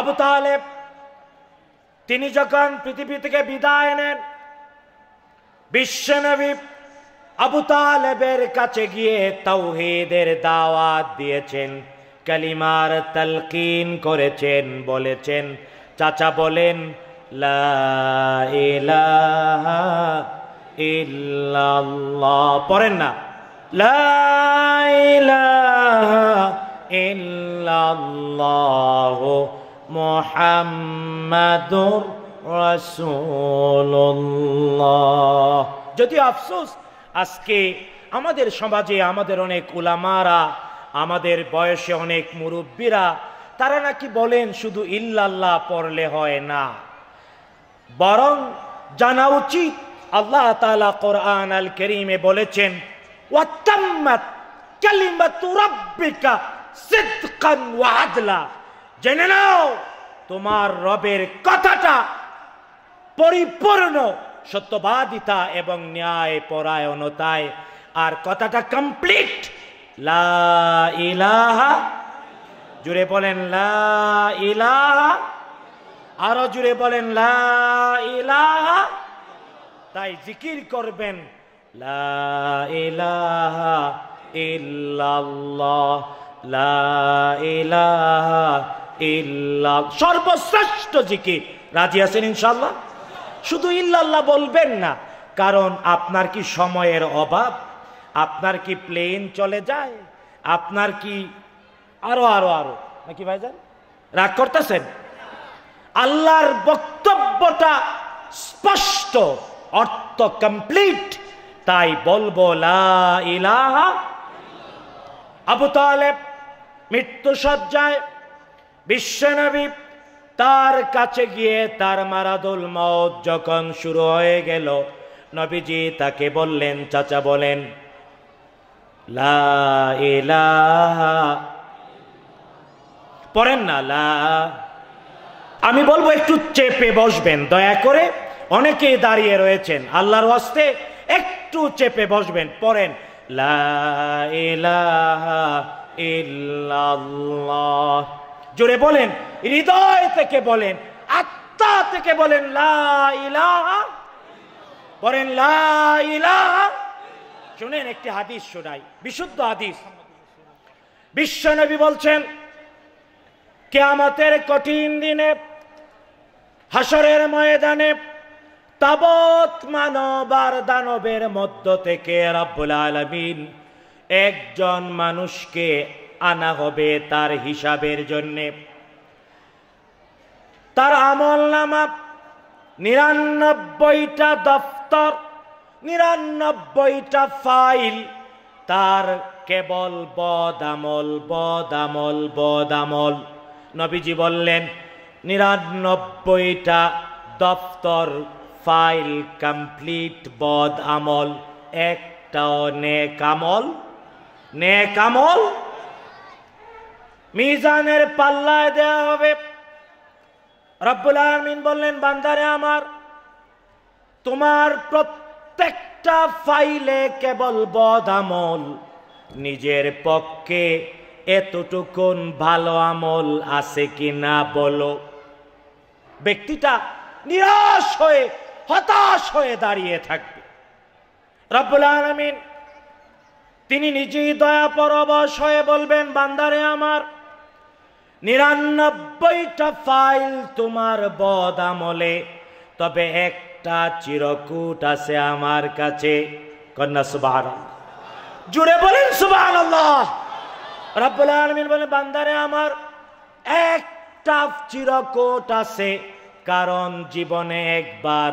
আবু তালেব তিনি যখন পৃথিবী থেকে বিদায় নেন বিশ্বনবী আবু তালেবের কাছে গিয়ে তৌহিদের দাওয়াত দিয়েছেন কালিমার তালকিন করেছেন বলেছেন চাচা বলেন লা ইল্লাল্লাহ পড়েন না যদি আফসোস আজকে আমাদের সমাজে আমাদের অনেক উলামারা আমাদের বয়সে অনেক মুরব্বীরা তারা নাকি বলেন শুধু ইল্লাল্লাহ পড়লে হয় না বরং জানা উচিত আল্লাহ তালা কোরআন আল করিমে বলেছেন জেনে নাও তোমার রবের কথাটা পরিপূর্ণ সত্যবাদিতা এবং ন্যায় পরায়ণতায় আর কথাটা কমপ্লিট লা ইলাহা জুড়ে বলেন লা ইলাহা আরো জুড়ে বলেন লা ইলাহা তাই জিকির করবেন লা লা সর্বশ্রেষ্ঠ জিকির রাজি আছেন ইনশাল্লাহ শুধু ইল্লাল্লাহ বলবেন না কারণ আপনার কি সময়ের অভাব আপনার কি প্লেন চলে যায় আপনার কি আরো আরো আরো নাকি ভাই যান রাগ করতেছেন আল্লাহর বক্তব্যটা স্পষ্ট অর্থ কমপ্লিট তাই বলবো আবু তালেব মৃত্যু সজ্জায় বিশ্বনবী তার কাছে গিয়ে তার মারাদুল মত যখন শুরু হয়ে গেল নবীজি তাকে বললেন চাচা বলেন লা পড়েন না লা আমি বলবো একটু চেপে বসবেন দয়া করে অনেকে দাঁড়িয়ে রয়েছেন আল্লাহর হস্তে একটু চেপে বসবেন পরেন জোরে বলেন হৃদয় থেকে বলেন আত্মা থেকে বলেন বলেন শুনেন একটি হাদিস শোনাই বিশুদ্ধ হাদিস বিশ্ব নবী বলছেন আমাদের কঠিন দিনে হাসরের ময়দানে তাবৎ মানবার দানবের মধ্য থেকে রাব্বুল আলমিন একজন মানুষকে আনা হবে তার হিসাবের জন্যে তার আমল নামা নিরানব্বইটা দফতর নিরানব্বইটা ফাইল তার কেবল বদামল বদামল বদামল নবীজি বললেন নিরানব্বইটা দফতর ফাইল কমপ্লিট বদ আমল একটাও নেকামল নেকামল মিজানের পাল্লায় দেয়া হবে রব্বুল আহমিন বললেন বান্দারে আমার তোমার প্রত্যেকটা ফাইলে কেবল বদ আমল নিজের পক্ষে এতটুকুন ভালো আমল আছে কি না বলো ব্যক্তিটা নিরাশ হয়ে হতাশ হয়ে দাঁড়িয়ে থাকবে রব্বুল তিনি নিজেই দয়া পরবশ হয়ে বলবেন বান্দারে আমার নিরানব্বইটা ফাইল তোমার বদ আমলে তবে একটা চিরকুট আছে আমার কাছে কন্যা সুবাহ জুড়ে বলেন সুবাহ রব্বুল আলমিন বলেন বান্দারে আমার একটা চিরকোট আছে কারণ জীবনে একবার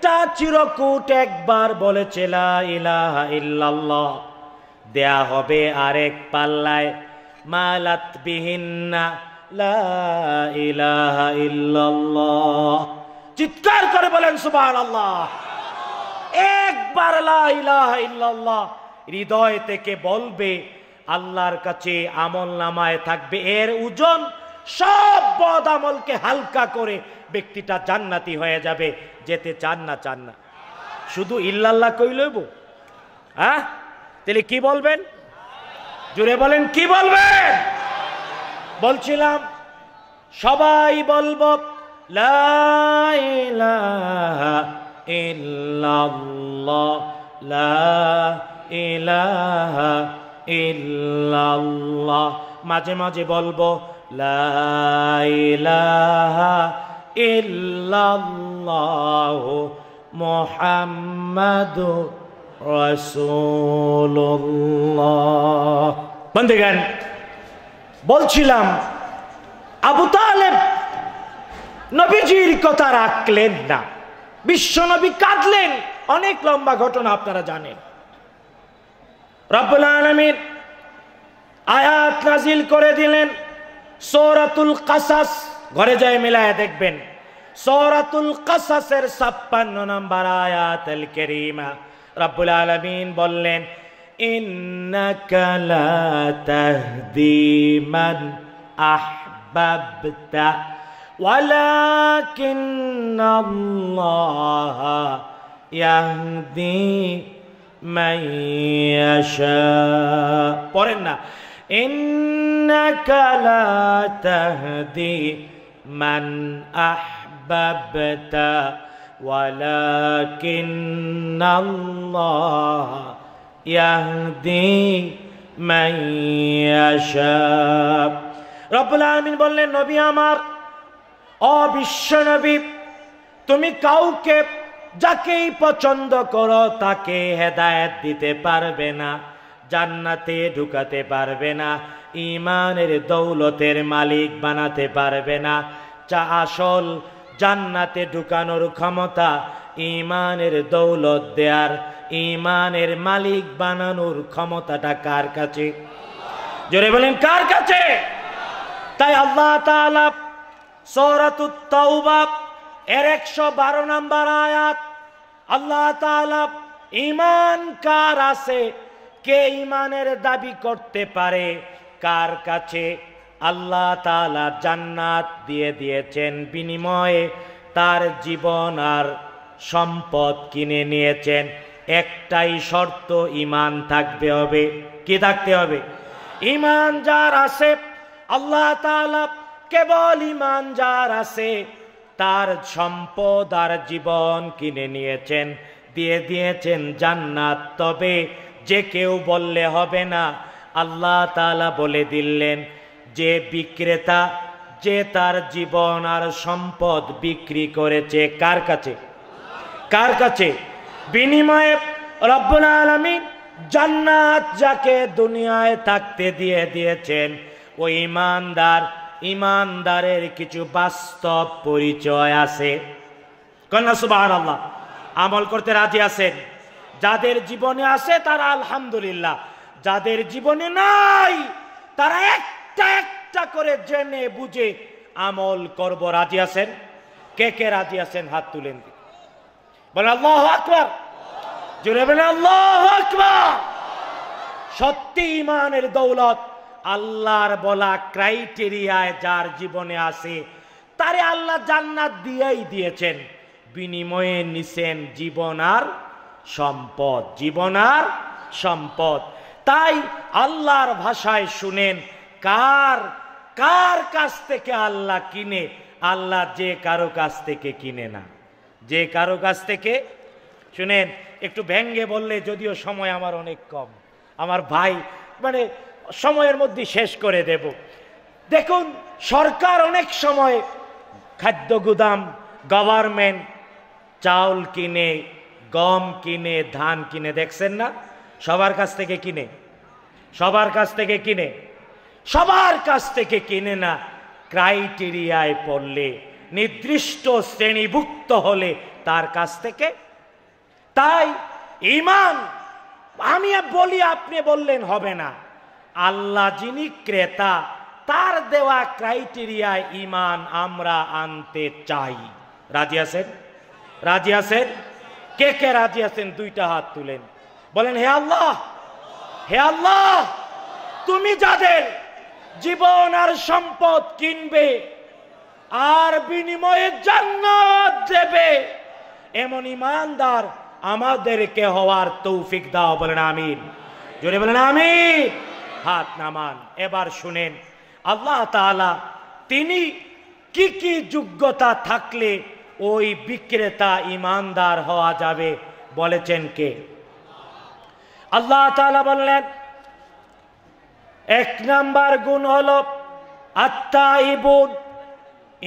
একটা চিরকুট একবার বলেছে ইলাহা ইল্লাল্লাহ দেয়া হবে আরেক পাল্লায় মালাত বিহিন্না লা ইলাহা ইল্লাল্লাহ চিৎকার করে বলেন আল্লাহ একবার লা ইলাহা ইল্লাল্লাহ হৃদয় থেকে বলবে আল্লাহর কাছে আমল নামায় থাকবে এর ওজন সব বদ আমলকে হালকা করে ব্যক্তিটা জান্নাতি হয়ে যাবে যেতে চান না চান না শুধু ইল্লাল্লাহ কই লইব হ্যাঁ তাহলে কি বলবেন জুড়ে বলেন কি বলবেন বলছিলাম সবাই বলব মাঝে মাঝে বলবো লাইলা ইল্লাল্লাহ الله محمد رسول الله বন্ধুগণ বলছিলাম আবু তালেব নবীজির কথা রাখলেন না নবী কাঁদলেন অনেক লম্বা ঘটনা আপনারা জানেন রব্বুল আলমীর আয়াত নাজিল করে দিলেন সৌরাতুল কাসাস ঘরে যায় মেলায় দেখবেন سورة القصص سبحان نمبر آيات الكريمة رب العالمين بولن إنك لا تهدي من أحببت ولكن الله يهدي من يشاء قرنا إنك لا تهدي من أحببت أحببت ولكن الله يهدي من يشاء বললেন নবী আমার অবিশ্ব নবী তুমি কাউকে যাকেই পছন্দ করো তাকে হেদায়ত দিতে পারবে না জান্নাতে ঢুকাতে পারবে না ইমানের দৌলতের মালিক বানাতে পারবে না চা আসল জান্নাতে ঢুকানোর ক্ষমতা ইমানের দৌলত দেয়ার ইমানের মালিক বানানোর ক্ষমতাটা কার কাছে জোরে বলেন কার কাছে তাই আল্লাহ তাআলা সৌরাতুত তাওবা এর একশো বারো নম্বর আয়াত আল্লাহ তালা ইমান কার আছে কে ইমানের দাবি করতে পারে কার কাছে আল্লাহ তালা জান্নাত দিয়ে দিয়েছেন বিনিময়ে তার জীবন আর সম্পদ কিনে নিয়েছেন একটাই শর্ত ইমান থাকতে হবে কি থাকতে হবে ইমান যার আছে আল্লাহ তালা কেবল ইমান যার আছে তার সম্পদ আর জীবন কিনে নিয়েছেন দিয়ে দিয়েছেন জান্নাত তবে যে কেউ বললে হবে না আল্লাহ তালা বলে দিলেন যে বিক্রেতা যে তার জীবন আর সম্পদ বিক্রি করেছে কার কাছে কার কাছে বিনিময়ে রব্বুল আলমী জান্নাত যাকে দুনিয়ায় থাকতে দিয়ে দিয়েছেন ওই ইমানদার ইমানদারের কিছু বাস্তব পরিচয় আছে কন্যা সুবাহ আল্লাহ আমল করতে রাজি আছেন যাদের জীবনে আছে তারা আলহামদুলিল্লাহ যাদের জীবনে নাই তারা এক একটা একটা করে জেনে বুঝে আমল করব রাজি আছেন কে কে রাজি আছেন হাত তুলেন আল্লাহ আকবর জুড়ে বলেন আল্লাহ আকবর সত্যি ইমানের দৌলত আল্লাহর বলা ক্রাইটেরিয়ায় যার জীবনে আছে তারে আল্লাহ জান্নাত দিয়েই দিয়েছেন বিনিময়ে নিছেন জীবন আর সম্পদ জীবন আর সম্পদ তাই আল্লাহর ভাষায় শুনেন কার কার কাছ থেকে আল্লাহ কিনে আল্লাহ যে কারো কাছ থেকে কিনে না যে কারো কাছ থেকে শুনেন একটু ব্যঙ্গে বললে যদিও সময় আমার অনেক কম আমার ভাই মানে সময়ের মধ্যে শেষ করে দেব দেখুন সরকার অনেক সময় খাদ্য গুদাম গভর্নমেন্ট চাউল কিনে গম কিনে ধান কিনে দেখছেন না সবার কাছ থেকে কিনে সবার কাছ থেকে কিনে সবার কাছ থেকে কিনে না ক্রাইটেরিয়ায় পড়লে নির্দিষ্ট শ্রেণীভুক্ত হলে তার কাছ থেকে তাই ইমান আমি বলি আপনি বললেন হবে না আল্লাহ যিনি ক্রেতা তার দেওয়া ক্রাইটেরিয়ায় ইমান আমরা আনতে চাই রাজি আছেন রাজি আছেন কে কে রাজি আছেন দুইটা হাত তুলেন বলেন হে আল্লাহ হে আল্লাহ তুমি যাদের জীবন আর সম্পদ কিনবে আর বিনিময়ে জান্নাত দেবে এমন ইমানদার আমাদেরকে হওয়ার তৌফিক দাও বলেন আমিন জোরে বলেন আমিন হাত নামান এবার শুনেন আল্লাহ তাআলা তিনি কি কি যোগ্যতা থাকলে ওই বিক্রেতা ইমানদার হওয়া যাবে বলেছেন কে আল্লাহ তাআলা বললেন এক নাম্বার গুণ হল আত্মা ইবুদ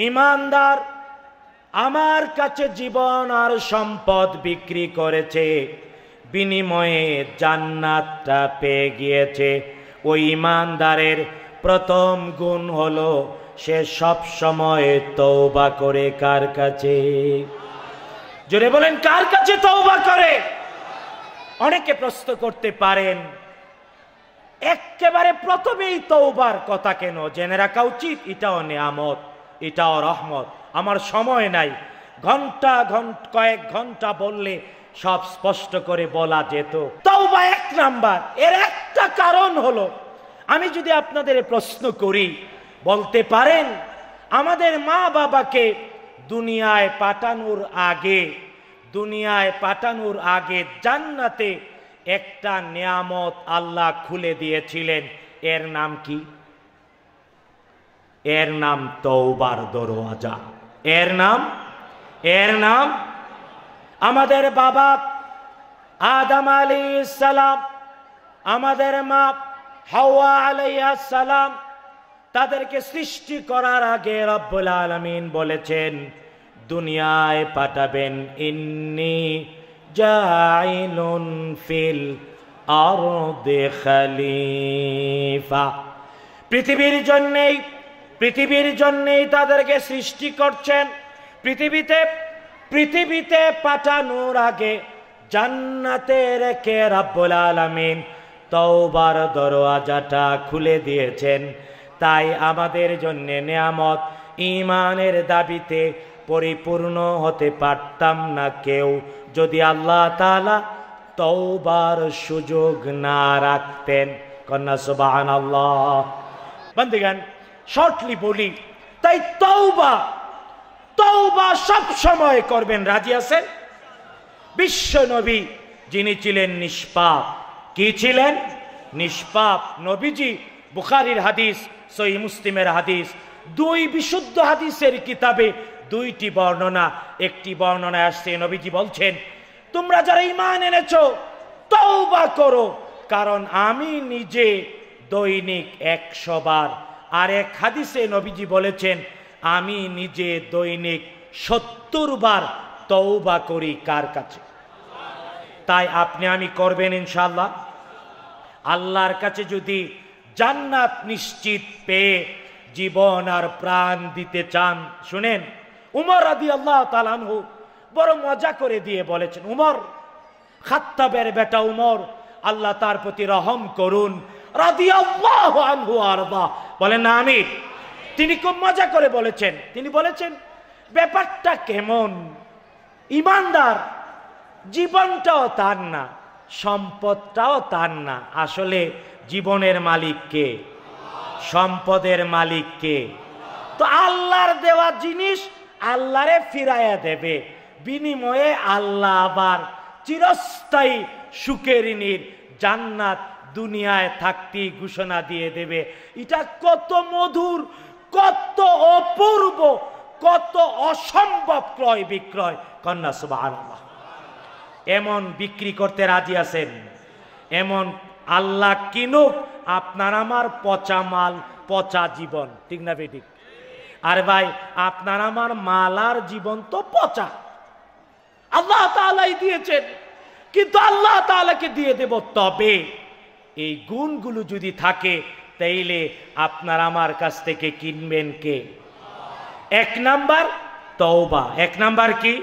ইমানদার আমার কাছে জীবন আর সম্পদ বিক্রি করেছে বিনিময়ে জান্নাতটা পেয়ে গিয়েছে ওই ইমানদারের প্রথম গুণ হল সে সব সময় তৌবা করে কার কাছে জোরে বলেন কার কাছে তৌবা করে অনেকে প্রশ্ন করতে পারেন একেবারে প্রথমেই তৌবার কথা কেন জেনে রাখা উচিত এটাও নিয়ামত এটাও রহমত আমার সময় নাই ঘন্টা ঘন্ট কয়েক ঘন্টা বললে সব স্পষ্ট করে বলা যেত তওবা এক নাম্বার এর একটা কারণ হলো আমি যদি আপনাদের প্রশ্ন করি বলতে পারেন আমাদের মা বাবাকে দুনিয়ায় পাঠানোর আগে দুনিয়ায় পাঠানোর আগে জান্নাতে একটা নিয়ামত আল্লাহ খুলে দিয়েছিলেন এর নাম কি এর নাম তৌবার দরওয়াজা এর নাম এর নাম আমাদের বাবা আদম আলী সালাম আমাদের মা হাওয়া আলাইহা সালাম তাদেরকে সৃষ্টি করার আগে রব্বুল আলমিন বলেছেন দুনিয়ায় পাঠাবেন ইন্নি جاعل في الأرض خليفة পৃথিবীর জন্যেই পৃথিবীর জন্যেই তাদেরকে সৃষ্টি করছেন পৃথিবীতে পৃথিবীতে পাঠানোর আগে জান্নাতে রেখে রাব্বুল আলমিন তওবার দরওয়াজাটা খুলে দিয়েছেন তাই আমাদের জন্য নিয়ামত ইমানের দাবিতে পরিপূর্ণ হতে পারতাম না কেউ যদি আল্লাহ তালা তৌবার সুযোগ না রাখতেন কন্যা সুবাহান আল্লাহ বন্ধুগান শর্টলি বলি তাই তৌবা তৌবা সব সময় করবেন রাজি আছেন বিশ্ব নবী যিনি ছিলেন নিষ্পাপ কি ছিলেন নিষ্পাপ নবীজি বুখারির হাদিস সই মুসলিমের হাদিস দুই বিশুদ্ধ হাদিসের কিতাবে দুইটি বর্ণনা একটি বর্ণনা আসছে নবীজি বলছেন তোমরা যারা ইমান এনেছ তৌবা করো কারণ আমি নিজে দৈনিক একশো বার আর এক হাদিসে নবীজি বলেছেন আমি নিজে দৈনিক সত্তর বার তওবা করি কার কাছে তাই আপনি আমি করবেন ইনশাল্লাহ আল্লাহর কাছে যদি জান্নাত নিশ্চিত পেয়ে জীবন আর প্রাণ দিতে চান শুনেন উমর আদি আল্লাহ তালানহু বড় মজা করে দিয়ে বলেছেন উমর খাত্তাবের বেটা উমর আল্লাহ তার প্রতি রহম করুন রাদি আল্লাহ আনহু আরবা বলেন আমি তিনি খুব মজা করে বলেছেন তিনি বলেছেন ব্যাপারটা কেমন ইমানদার জীবনটাও তার না সম্পদটাও তার না আসলে জীবনের মালিক কে সম্পদের মালিক কে তো আল্লাহর দেওয়া জিনিস আল্লাহরে ফিরাইয়া দেবে বিনিময়ে আল্লাহ আবার চিরস্থায়ী সুকেরিনীর জান্নাত দুনিয়ায় থাকতে ঘোষণা দিয়ে দেবে এটা কত মধুর কত অপূর্ব কত অসম্ভব ক্রয় বিক্রয় কন্যা সুবাহ এমন বিক্রি করতে রাজি আছেন এমন আল্লাহ কিনুক আপনার আমার পচা মাল পচা জীবন ঠিক না বেটিক আর ভাই আপনার আমার মালার জীবন তো পচা আল্লাহ তালাই দিয়েছেন কিন্তু আল্লাহ তালাকে দিয়ে দেব তবে এই গুণগুলো যদি থাকে তাইলে আপনার আমার কাছ থেকে কিনবেন কে এক নাম্বার তওবা এক নাম্বার কি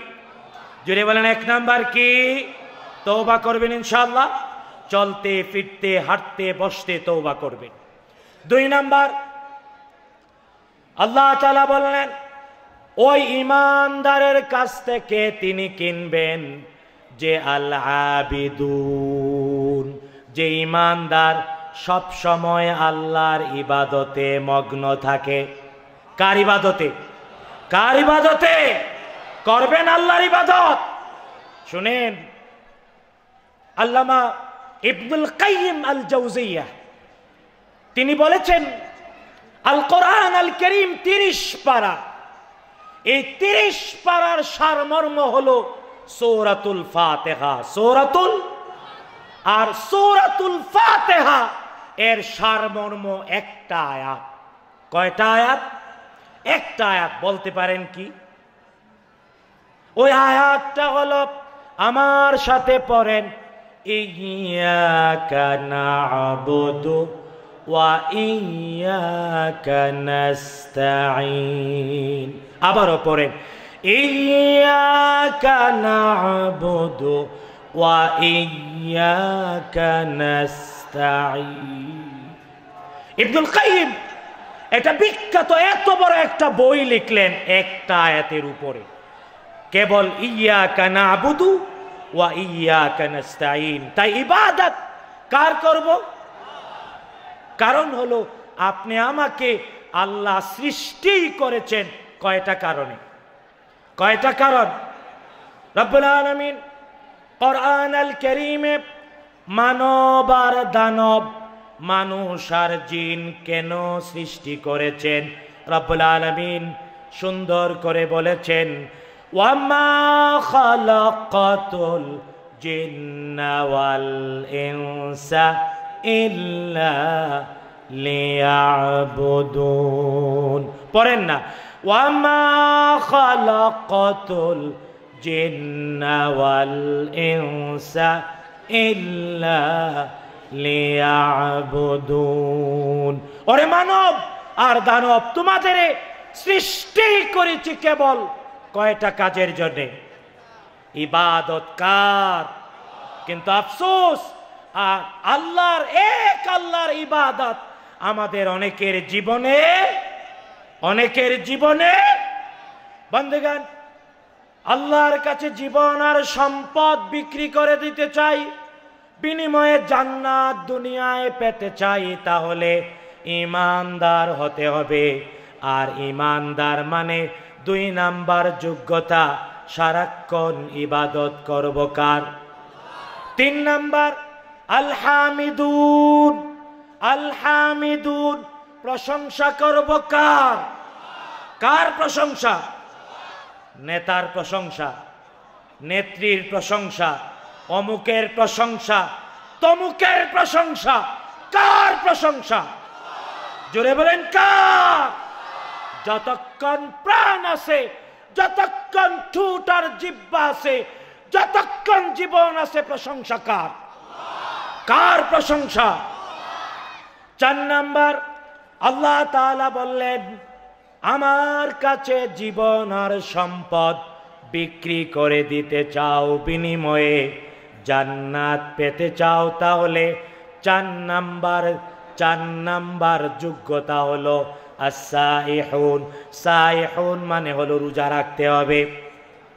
জুড়ে বলেন এক নাম্বার কি তওবা করবেন ইনশাল্লাহ চলতে ফিরতে হাঁটতে বসতে তওবা করবেন দুই নাম্বার আল্লাহ তালা বললেন ওই ইমানদারের কাছ থেকে তিনি কিনবেন যে আল্লাহ যে ইমানদার সব সময় আল্লাহর ইবাদতে মগ্ন থাকে কার ইবাদতে কার ইবাদতে করবেন আল্লাহর ইবাদত শুনেন আল্লামা ইবনুল কাইম আল জৌজিয়া তিনি বলেছেন আল কোরআন আল করিম তিরিশ পারা এই তিরিশ পারার সারমর্ম হল সৌরাতুল ফাতেহা সৌরাতুল আর সৌরাতুল ফাতেহা এর সারমর্ম একটা আয়াত কয়টা আয়াত একটা আয়াত বলতে পারেন কি ওই আয়াতটা হল আমার সাথে পড়েন ইয়া কানা আবুদু ওয়াইয়াকা নাস্তাঈন আবারও পরে ইয়া না'বুদু ওয়া ইয়া নাস্তাঈন ইবনুল কাইয়িম এটা বিখ্যাত এত বড় একটা বই লিখলেন একটা আয়াতের উপরে কেবল ইয়া কানা আবুদু ওয়া ইয়া কানাস্তাইন তাই ইবাদত কার করবো কারণ হলো আপনি আমাকে আল্লাহ সৃষ্টি করেছেন কয়টা কারণে কয়টা কারণ রব্বুল আলমিন কোরআন আল করিমে মানব আর দানব মানুষ আর জিন কেন সৃষ্টি করেছেন রব্বুল আলমিন সুন্দর করে বলেছেন ওয়ামা খালাকাতুল ওয়াল ইনসা ইল্লা লিয়াবুদুন পড়েন না ওয়ামা খাল জিন্না ওয়াল ইনসা ইল্লা লিয়াবুদুন ওরে মানব আর দানব তোমাদের সৃষ্টি করেছি কেবল কয়টা কাজের জন্যে ইবাদত কার কিন্তু আফসোস আর আল্লাহর এক আল্লাহর ইবাদত আমাদের অনেকের জীবনে অনেকের জীবনে বন্ধুগান আল্লাহর কাছে জীবন আর সম্পদ বিক্রি করে দিতে চাই বিনিময়ে জান্নাত দুনিয়ায় পেতে চাই তাহলে ইমানদার হতে হবে আর ইমানদার মানে দুই নাম্বার যোগ্যতা সারাক্ষণ ইবাদত করব কার তিন নাম্বার আলহামিদুন আলহামিদুন প্রশংসা করব কার কার প্রশংসা নেতার প্রশংসা নেত্রীর প্রশংসা অমুকের প্রশংসা তমুকের প্রশংসা কার প্রশংসা জোরে বলেন কার যতক্ষণ প্রাণ আছে যতক্ষণ ঠুট আর জিব্বা আছে যতক্ষণ জীবন আছে প্রশংসা কার কার প্রশংসা চার নাম্বার আল্লাহ তালা বললেন আমার কাছে জীবন আর সম্পদ বিক্রি করে দিতে চাও বিনিময়ে জান্নাত পেতে চাও তাহলে চার নাম্বার চার নাম্বার যোগ্যতা হলো আসাইহুন সাইহুন মানে হলো রোজা রাখতে হবে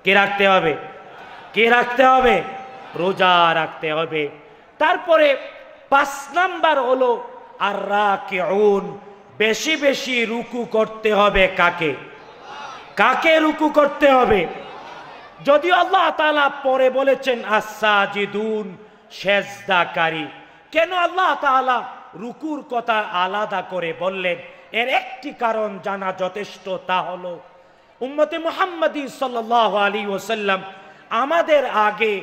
কে রাখতে হবে কে রাখতে হবে রোজা রাখতে হবে তারপরে পাঁচ নাম্বার হলো আর রাকে বেশি বেশি রুকু করতে হবে কাকে কাকে রুকু করতে হবে যদি আল্লাহ তালা পরে বলেছেন আসাজিদুন সেজদাকারী কেন আল্লাহ তালা রুকুর কথা আলাদা করে বললেন এর একটি কারণ জানা যথেষ্ট তা হলো উম্মতে মোহাম্মদী সাল্লাহ আলী ওসাল্লাম আমাদের আগে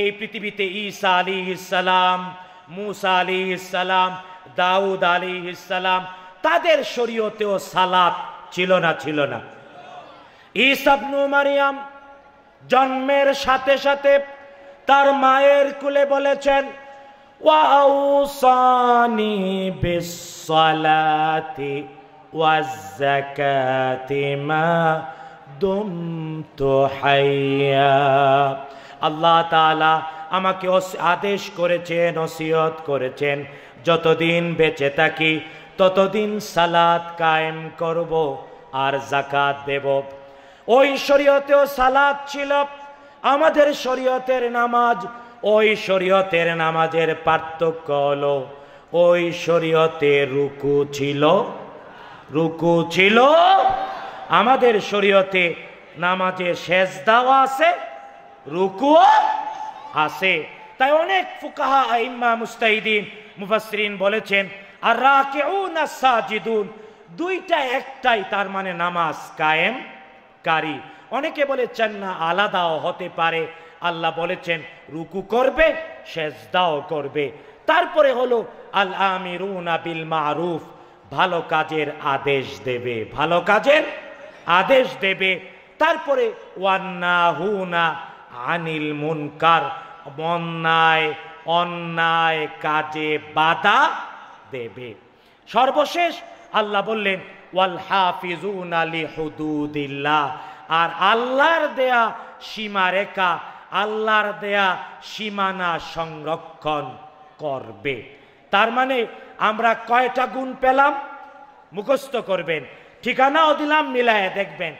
এই পৃথিবীতে ঈসা আলী ইসালাম মুসা আলী ইসালাম দাউদ আলী ইসালাম তাদের শরীয়তেও সালাত ছিল না ছিল না ইসাবনু মারিয়াম জন্মের সাথে সাথে তার মায়ের কুলে বলেছেন ওয়াউসানি বিসালাতি ওয়াজ্জাকাতি মা দুমতু হাইয়া আল্লাহ তালা আমাকে আদেশ করেছেন অসিয়ত করেছেন যতদিন বেঁচে থাকি ততদিন সালাদ কায়েম করব আর জাকাত দেব ওই শরীয়তেও সালাদ ছিল আমাদের শরীয়তের নামাজ ওই শরীয়তের নামাজের পার্থক্য হল ওই শরীয়তে রুকু ছিল রুকু ছিল আমাদের শরীয়তে নামাজে শেষ দাওয়া আছে রুকুও আছে তাই অনেক ফুকাহা আইম্মা মুস্তাইদিন মুফাসরিন বলেছেন আর রাকেউন সাজিদুন দুইটা একটাই তার মানে নামাজ কায়েম কারি অনেকে বলে না আলাদাও হতে পারে আল্লাহ বলেছেন রুকু করবে সেজদাও করবে তারপরে হলো আল আমিরুনা বিল মারুফ ভালো কাজের আদেশ দেবে ভালো কাজের আদেশ দেবে তারপরে ওয়ান্না হুনা আনিল মুনকার অন্যায় অন্যায় কাজে বাধা দেবে সর্বশেষ আল্লাহ বললেন ওয়াল হাফিজুন আলী হুদুদিল্লাহ আর আল্লাহর দেয়া সীমারেখা আল্লাহর দেয়া সীমানা সংরক্ষণ করবে তার মানে আমরা কয়টা গুণ পেলাম মুখস্থ করবেন ঠিকানাও দিলাম মিলায় দেখবেন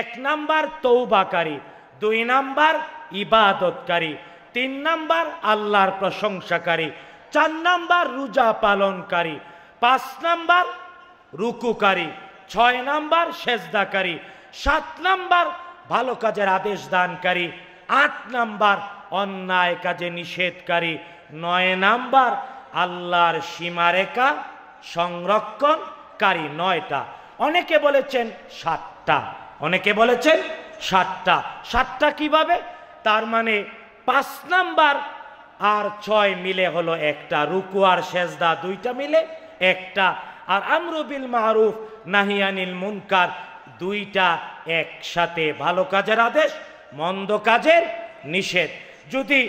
এক নাম্বার তৌবাকারী দুই নাম্বার ইবাদতকারী তিন নাম্বার আল্লাহর প্রশংসাকারী চার নাম্বার রোজা পালনকারী পাঁচ নাম্বার রুকুকারী ছয় নাম্বার সেজদাকারী সাত নাম্বার ভালো কাজের আদেশ দানকারী আট নাম্বার অন্যায় কাজে নিষেধকারী নয় নাম্বার আল্লাহর সীমারেখা সংরক্ষণকারী নয়টা অনেকে বলেছেন সাতটা অনেকে বলেছেন সাতটা সাতটা কিভাবে তার মানে পাঁচ নাম্বার আর ছয় মিলে হলো একটা রুকু আর সেজদা দুইটা মিলে একটা আর আমরুবিল মারুফ নাহিয়ানিল মুনকার দুইটা একসাথে ভালো কাজের আদেশ মন্দ কাজের নিষেধ যদি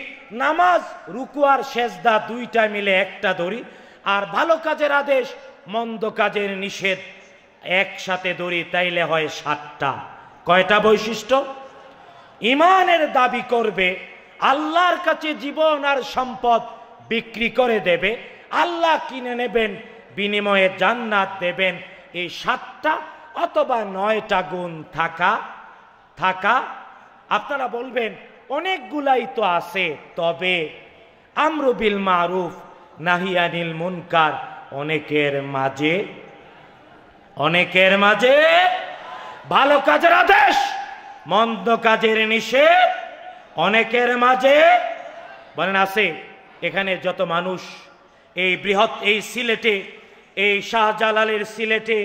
নামাজ রুকু আর সেজদা দুইটা মিলে একটা ধরি আর ভালো কাজের আদেশ মন্দ কাজের নিষেধ একসাথে ধরি তাইলে হয় সাতটা কয়টা বৈশিষ্ট্য ইমানের দাবি করবে আল্লাহর কাছে জীবন আর সম্পদ বিক্রি করে দেবে আল্লাহ কিনে নেবেন বিনিময়ে জান্নাত দেবেন এই সাতটা অথবা নয়টা গুণ থাকা থাকা আপনারা বলবেন অনেকগুলাই তো আছে তবে আমরুবিল মারুফ নাহিয়ানিল মুনকার অনেকের মাঝে অনেকের মাঝে ভালো কাজের আদেশ মন্দ কাজের নিষেধ অনেকের মাঝে বলেন আছে এখানে যত মানুষ এই বৃহৎ এই সিলেটে এই শাহজালালের সিলেটে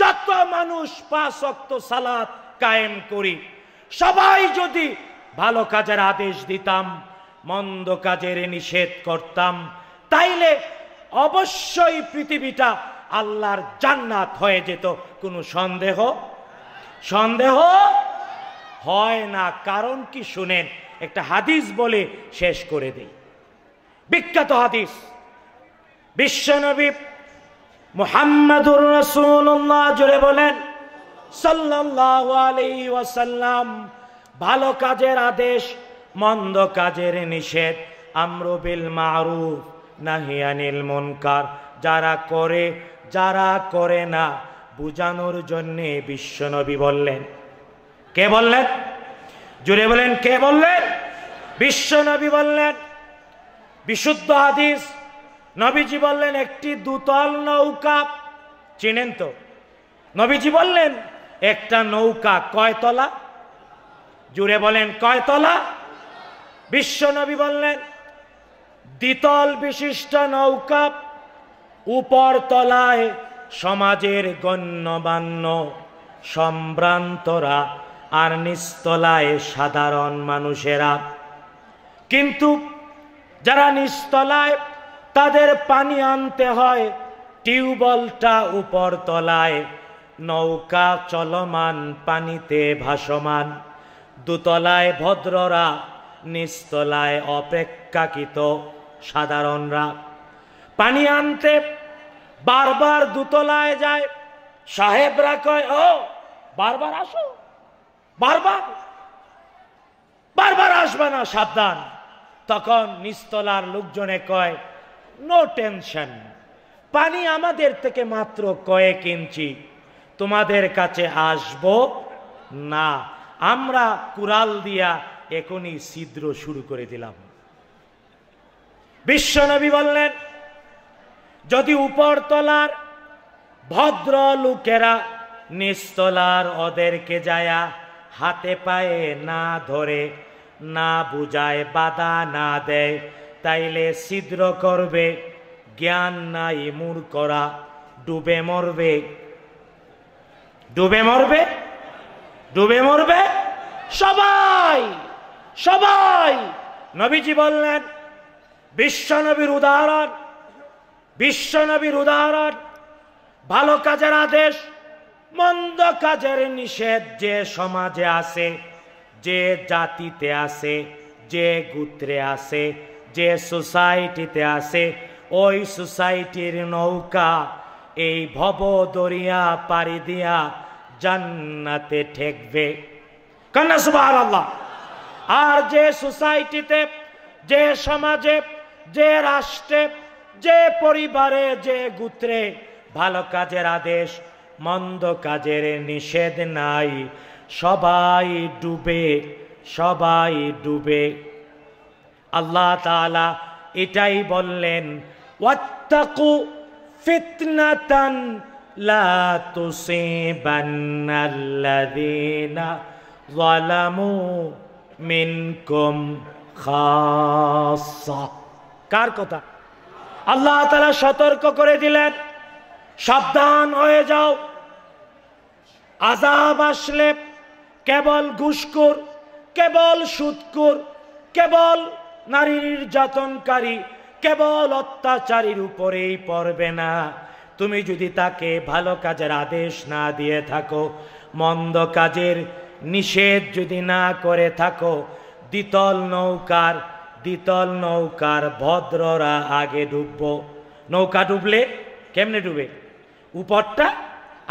যত মানুষ পাঁচ অক্ত সালাত কায়েম করি সবাই যদি ভালো কাজের আদেশ দিতাম মন্দ কাজের নিষেধ করতাম তাইলে অবশ্যই পৃথিবীটা আল্লাহর জান্নাত হয়ে যেত কোনো সন্দেহ সন্দেহ হয় না কারণ কি শুনেন একটা হাদিস বলে শেষ করে দেই বিখ্যাত হাদিস বিশ্বনবী মোহাম্মদুর রাসূলুল্লাহ জুড়ে বলেন সাল্লাল্লাহু আলাইহি ওয়াসাল্লাম ভালো কাজের আদেশ মন্দ কাজের নিষেধ বিল মারুফ নাহিয়ানিল মুনকার যারা করে যারা করে না বুঝানোর জন্যে বিশ্বনবী বললেন কে বললেন জুড়ে বলেন কে বললেন বিশ্ব নবী বললেন বিশুদ্ধ হাদিস নবীজি বললেন একটি দুতল নৌকা চিনেন তো নবীজি বললেন একটা নৌকা কয়তলা জুড়ে বলেন কয়তলা বিশ্ব নবী বললেন দ্বিতল বিশিষ্ট নৌকা উপর তলায় সমাজের গণ্যমান্য সম্ভ্রান্তরা আর নিস্তলায় সাধারণ মানুষেরা কিন্তু যারা নিস্তলায় তাদের পানি আনতে হয় টিউবলটা উপর তলায় নৌকা চলমান পানিতে ভাসমান দুতলায় ভদ্ররা নিস্তলায় অপেক্ষাকৃত সাধারণরা পানি আনতে বারবার দুতলায় যায় সাহেবরা কয় ও বারবার আসো বারবার বারবার আসবে না সাবধান তখন নিস্তলার লোকজনে কয় নো টেনশন পানি আমাদের থেকে মাত্র কয়েক ইঞ্চি তোমাদের কাছে আসব না আমরা কুরাল দিয়া এখনই ছিদ্র শুরু করে দিলাম বিশ্বনবী বললেন যদি উপরতলার ভদ্র লোকেরা নিস্তলার ওদেরকে যায়া হাতে পায়ে না ধরে না বুঝায় বাধা না দেয় তাইলে ছিদ্র করবে জ্ঞান নাই মূর করা ডুবে মরবে ডুবে মরবে ডুবে মরবে সবাই সবাই নবীজি বললেন বিশ্বনবীর উদাহরণ বিশ্বনবীর উদাহরণ ভালো কাজের আদেশ মন্দ কাজের নিষেধ যে সমাজে আছে যে জাতিতে আছে যে গুত্রে আছে যে সোসাইটিতে আছে ওই সোসাইটির নৌকা এই ভব দরিয়া পাড়ি দিয়া জান্নাতে ঠেকবে আর যে সোসাইটিতে যে সমাজে যে রাষ্ট্রে যে পরিবারে যে গুত্রে ভালো কাজের আদেশ মন্দ কাজের নিষেধ নাই সবাই ডুবে সবাই ডুবে আল্লাহ তালা এটাই বললেন ওয়াত্তাকু ফিতনাতান লা তুসিবান্নাল্লাযীনা যালামু মিনকুম খাসসা কার কথা আল্লাহ তালা সতর্ক করে দিলেন সাবধান হয়ে যাও আজাব আসলে কেবল ঘুষকুর কেবল সুৎকুর কেবল নারী নির্যাতনকারী কেবল অত্যাচারীর উপরেই পড়বে না তুমি যদি তাকে ভালো কাজের আদেশ না দিয়ে থাকো মন্দ কাজের নিষেধ যদি না করে থাকো দ্বিতল নৌকার দ্বিতল নৌকার ভদ্ররা আগে ডুববো নৌকা ডুবলে কেমনে ডুবে উপরটা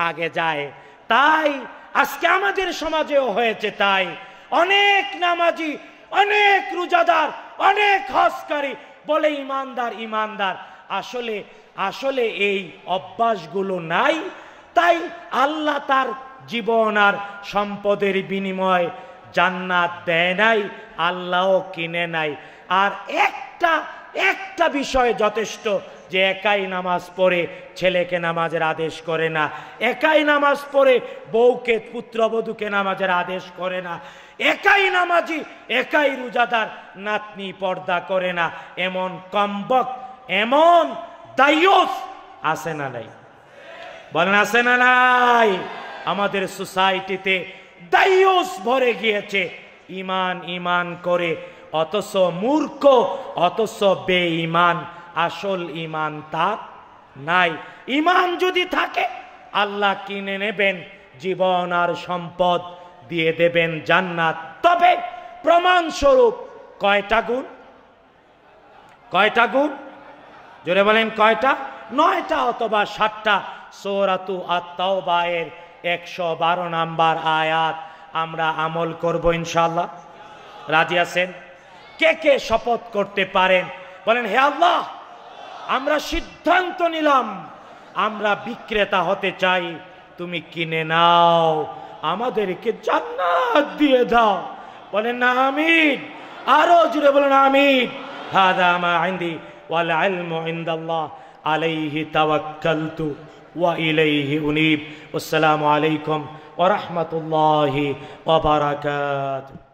আগে যায় তাই আজকে আমাদের সমাজেও হয়েছে তাই অনেক নামাজি অনেক রোজাদার অনেক হসকারী বলে ইমানদার ইমানদার আসলে আসলে এই অভ্যাসগুলো নাই তাই আল্লাহ তার জীবন আর সম্পদের বিনিময় জান্নাত দেয় নাই আল্লাহও কিনে নাই আর একটা একটা বিষয় যথেষ্ট যে একাই নামাজ পড়ে ছেলেকে নামাজের আদেশ করে না একাই নামাজ পড়ে বউকে পুত্রবধূকে নামাজের আদেশ করে না একাই নামাজি একাই রোজাদার নাতনি পর্দা করে না এমন কম্বক এমন দায়স আসে না নাই বলেন আসে না নাই আমাদের সোসাইটিতে দায়স ভরে গিয়েছে ইমান ইমান করে অথচ মূর্খ অথচ ইমান আসল ইমান তার নাই ইমান যদি থাকে আল্লাহ কিনে নেবেন জীবন আর সম্পদ দিয়ে দেবেন জান্নাত তবে প্রমাণস্বরূপ কয়টা গুণ কয়টা গুণ জোরে বলেন কয়টা নয়টা অথবা সাতটা সৌরাতু আত্মায়ের একশো বারো নাম্বার আয়াত আমরা আমল করব ইনশাল্লাহ রাজি আছেন কে কে শপথ করতে পারেন বলেন হে আল্লাহ আমরা সিদ্ধান্ত নিলাম আমরা বিক্রেতা হতে চাই তুমি কিনে নাও আমাদেরকে জান্নাত দিয়ে দাও বলেন না আমিন আরো জুড়ে বলেন আমিন হাদা মা আইন্দি ওয়াল ইলমু ইনদাল্লাহ আলাইহি তাওয়াক্কালতু ওয়া ইলাইহি উনীব আসসালামু আলাইকুম ওয়া রাহমাতুল্লাহি ওয়া বারাকাতুহু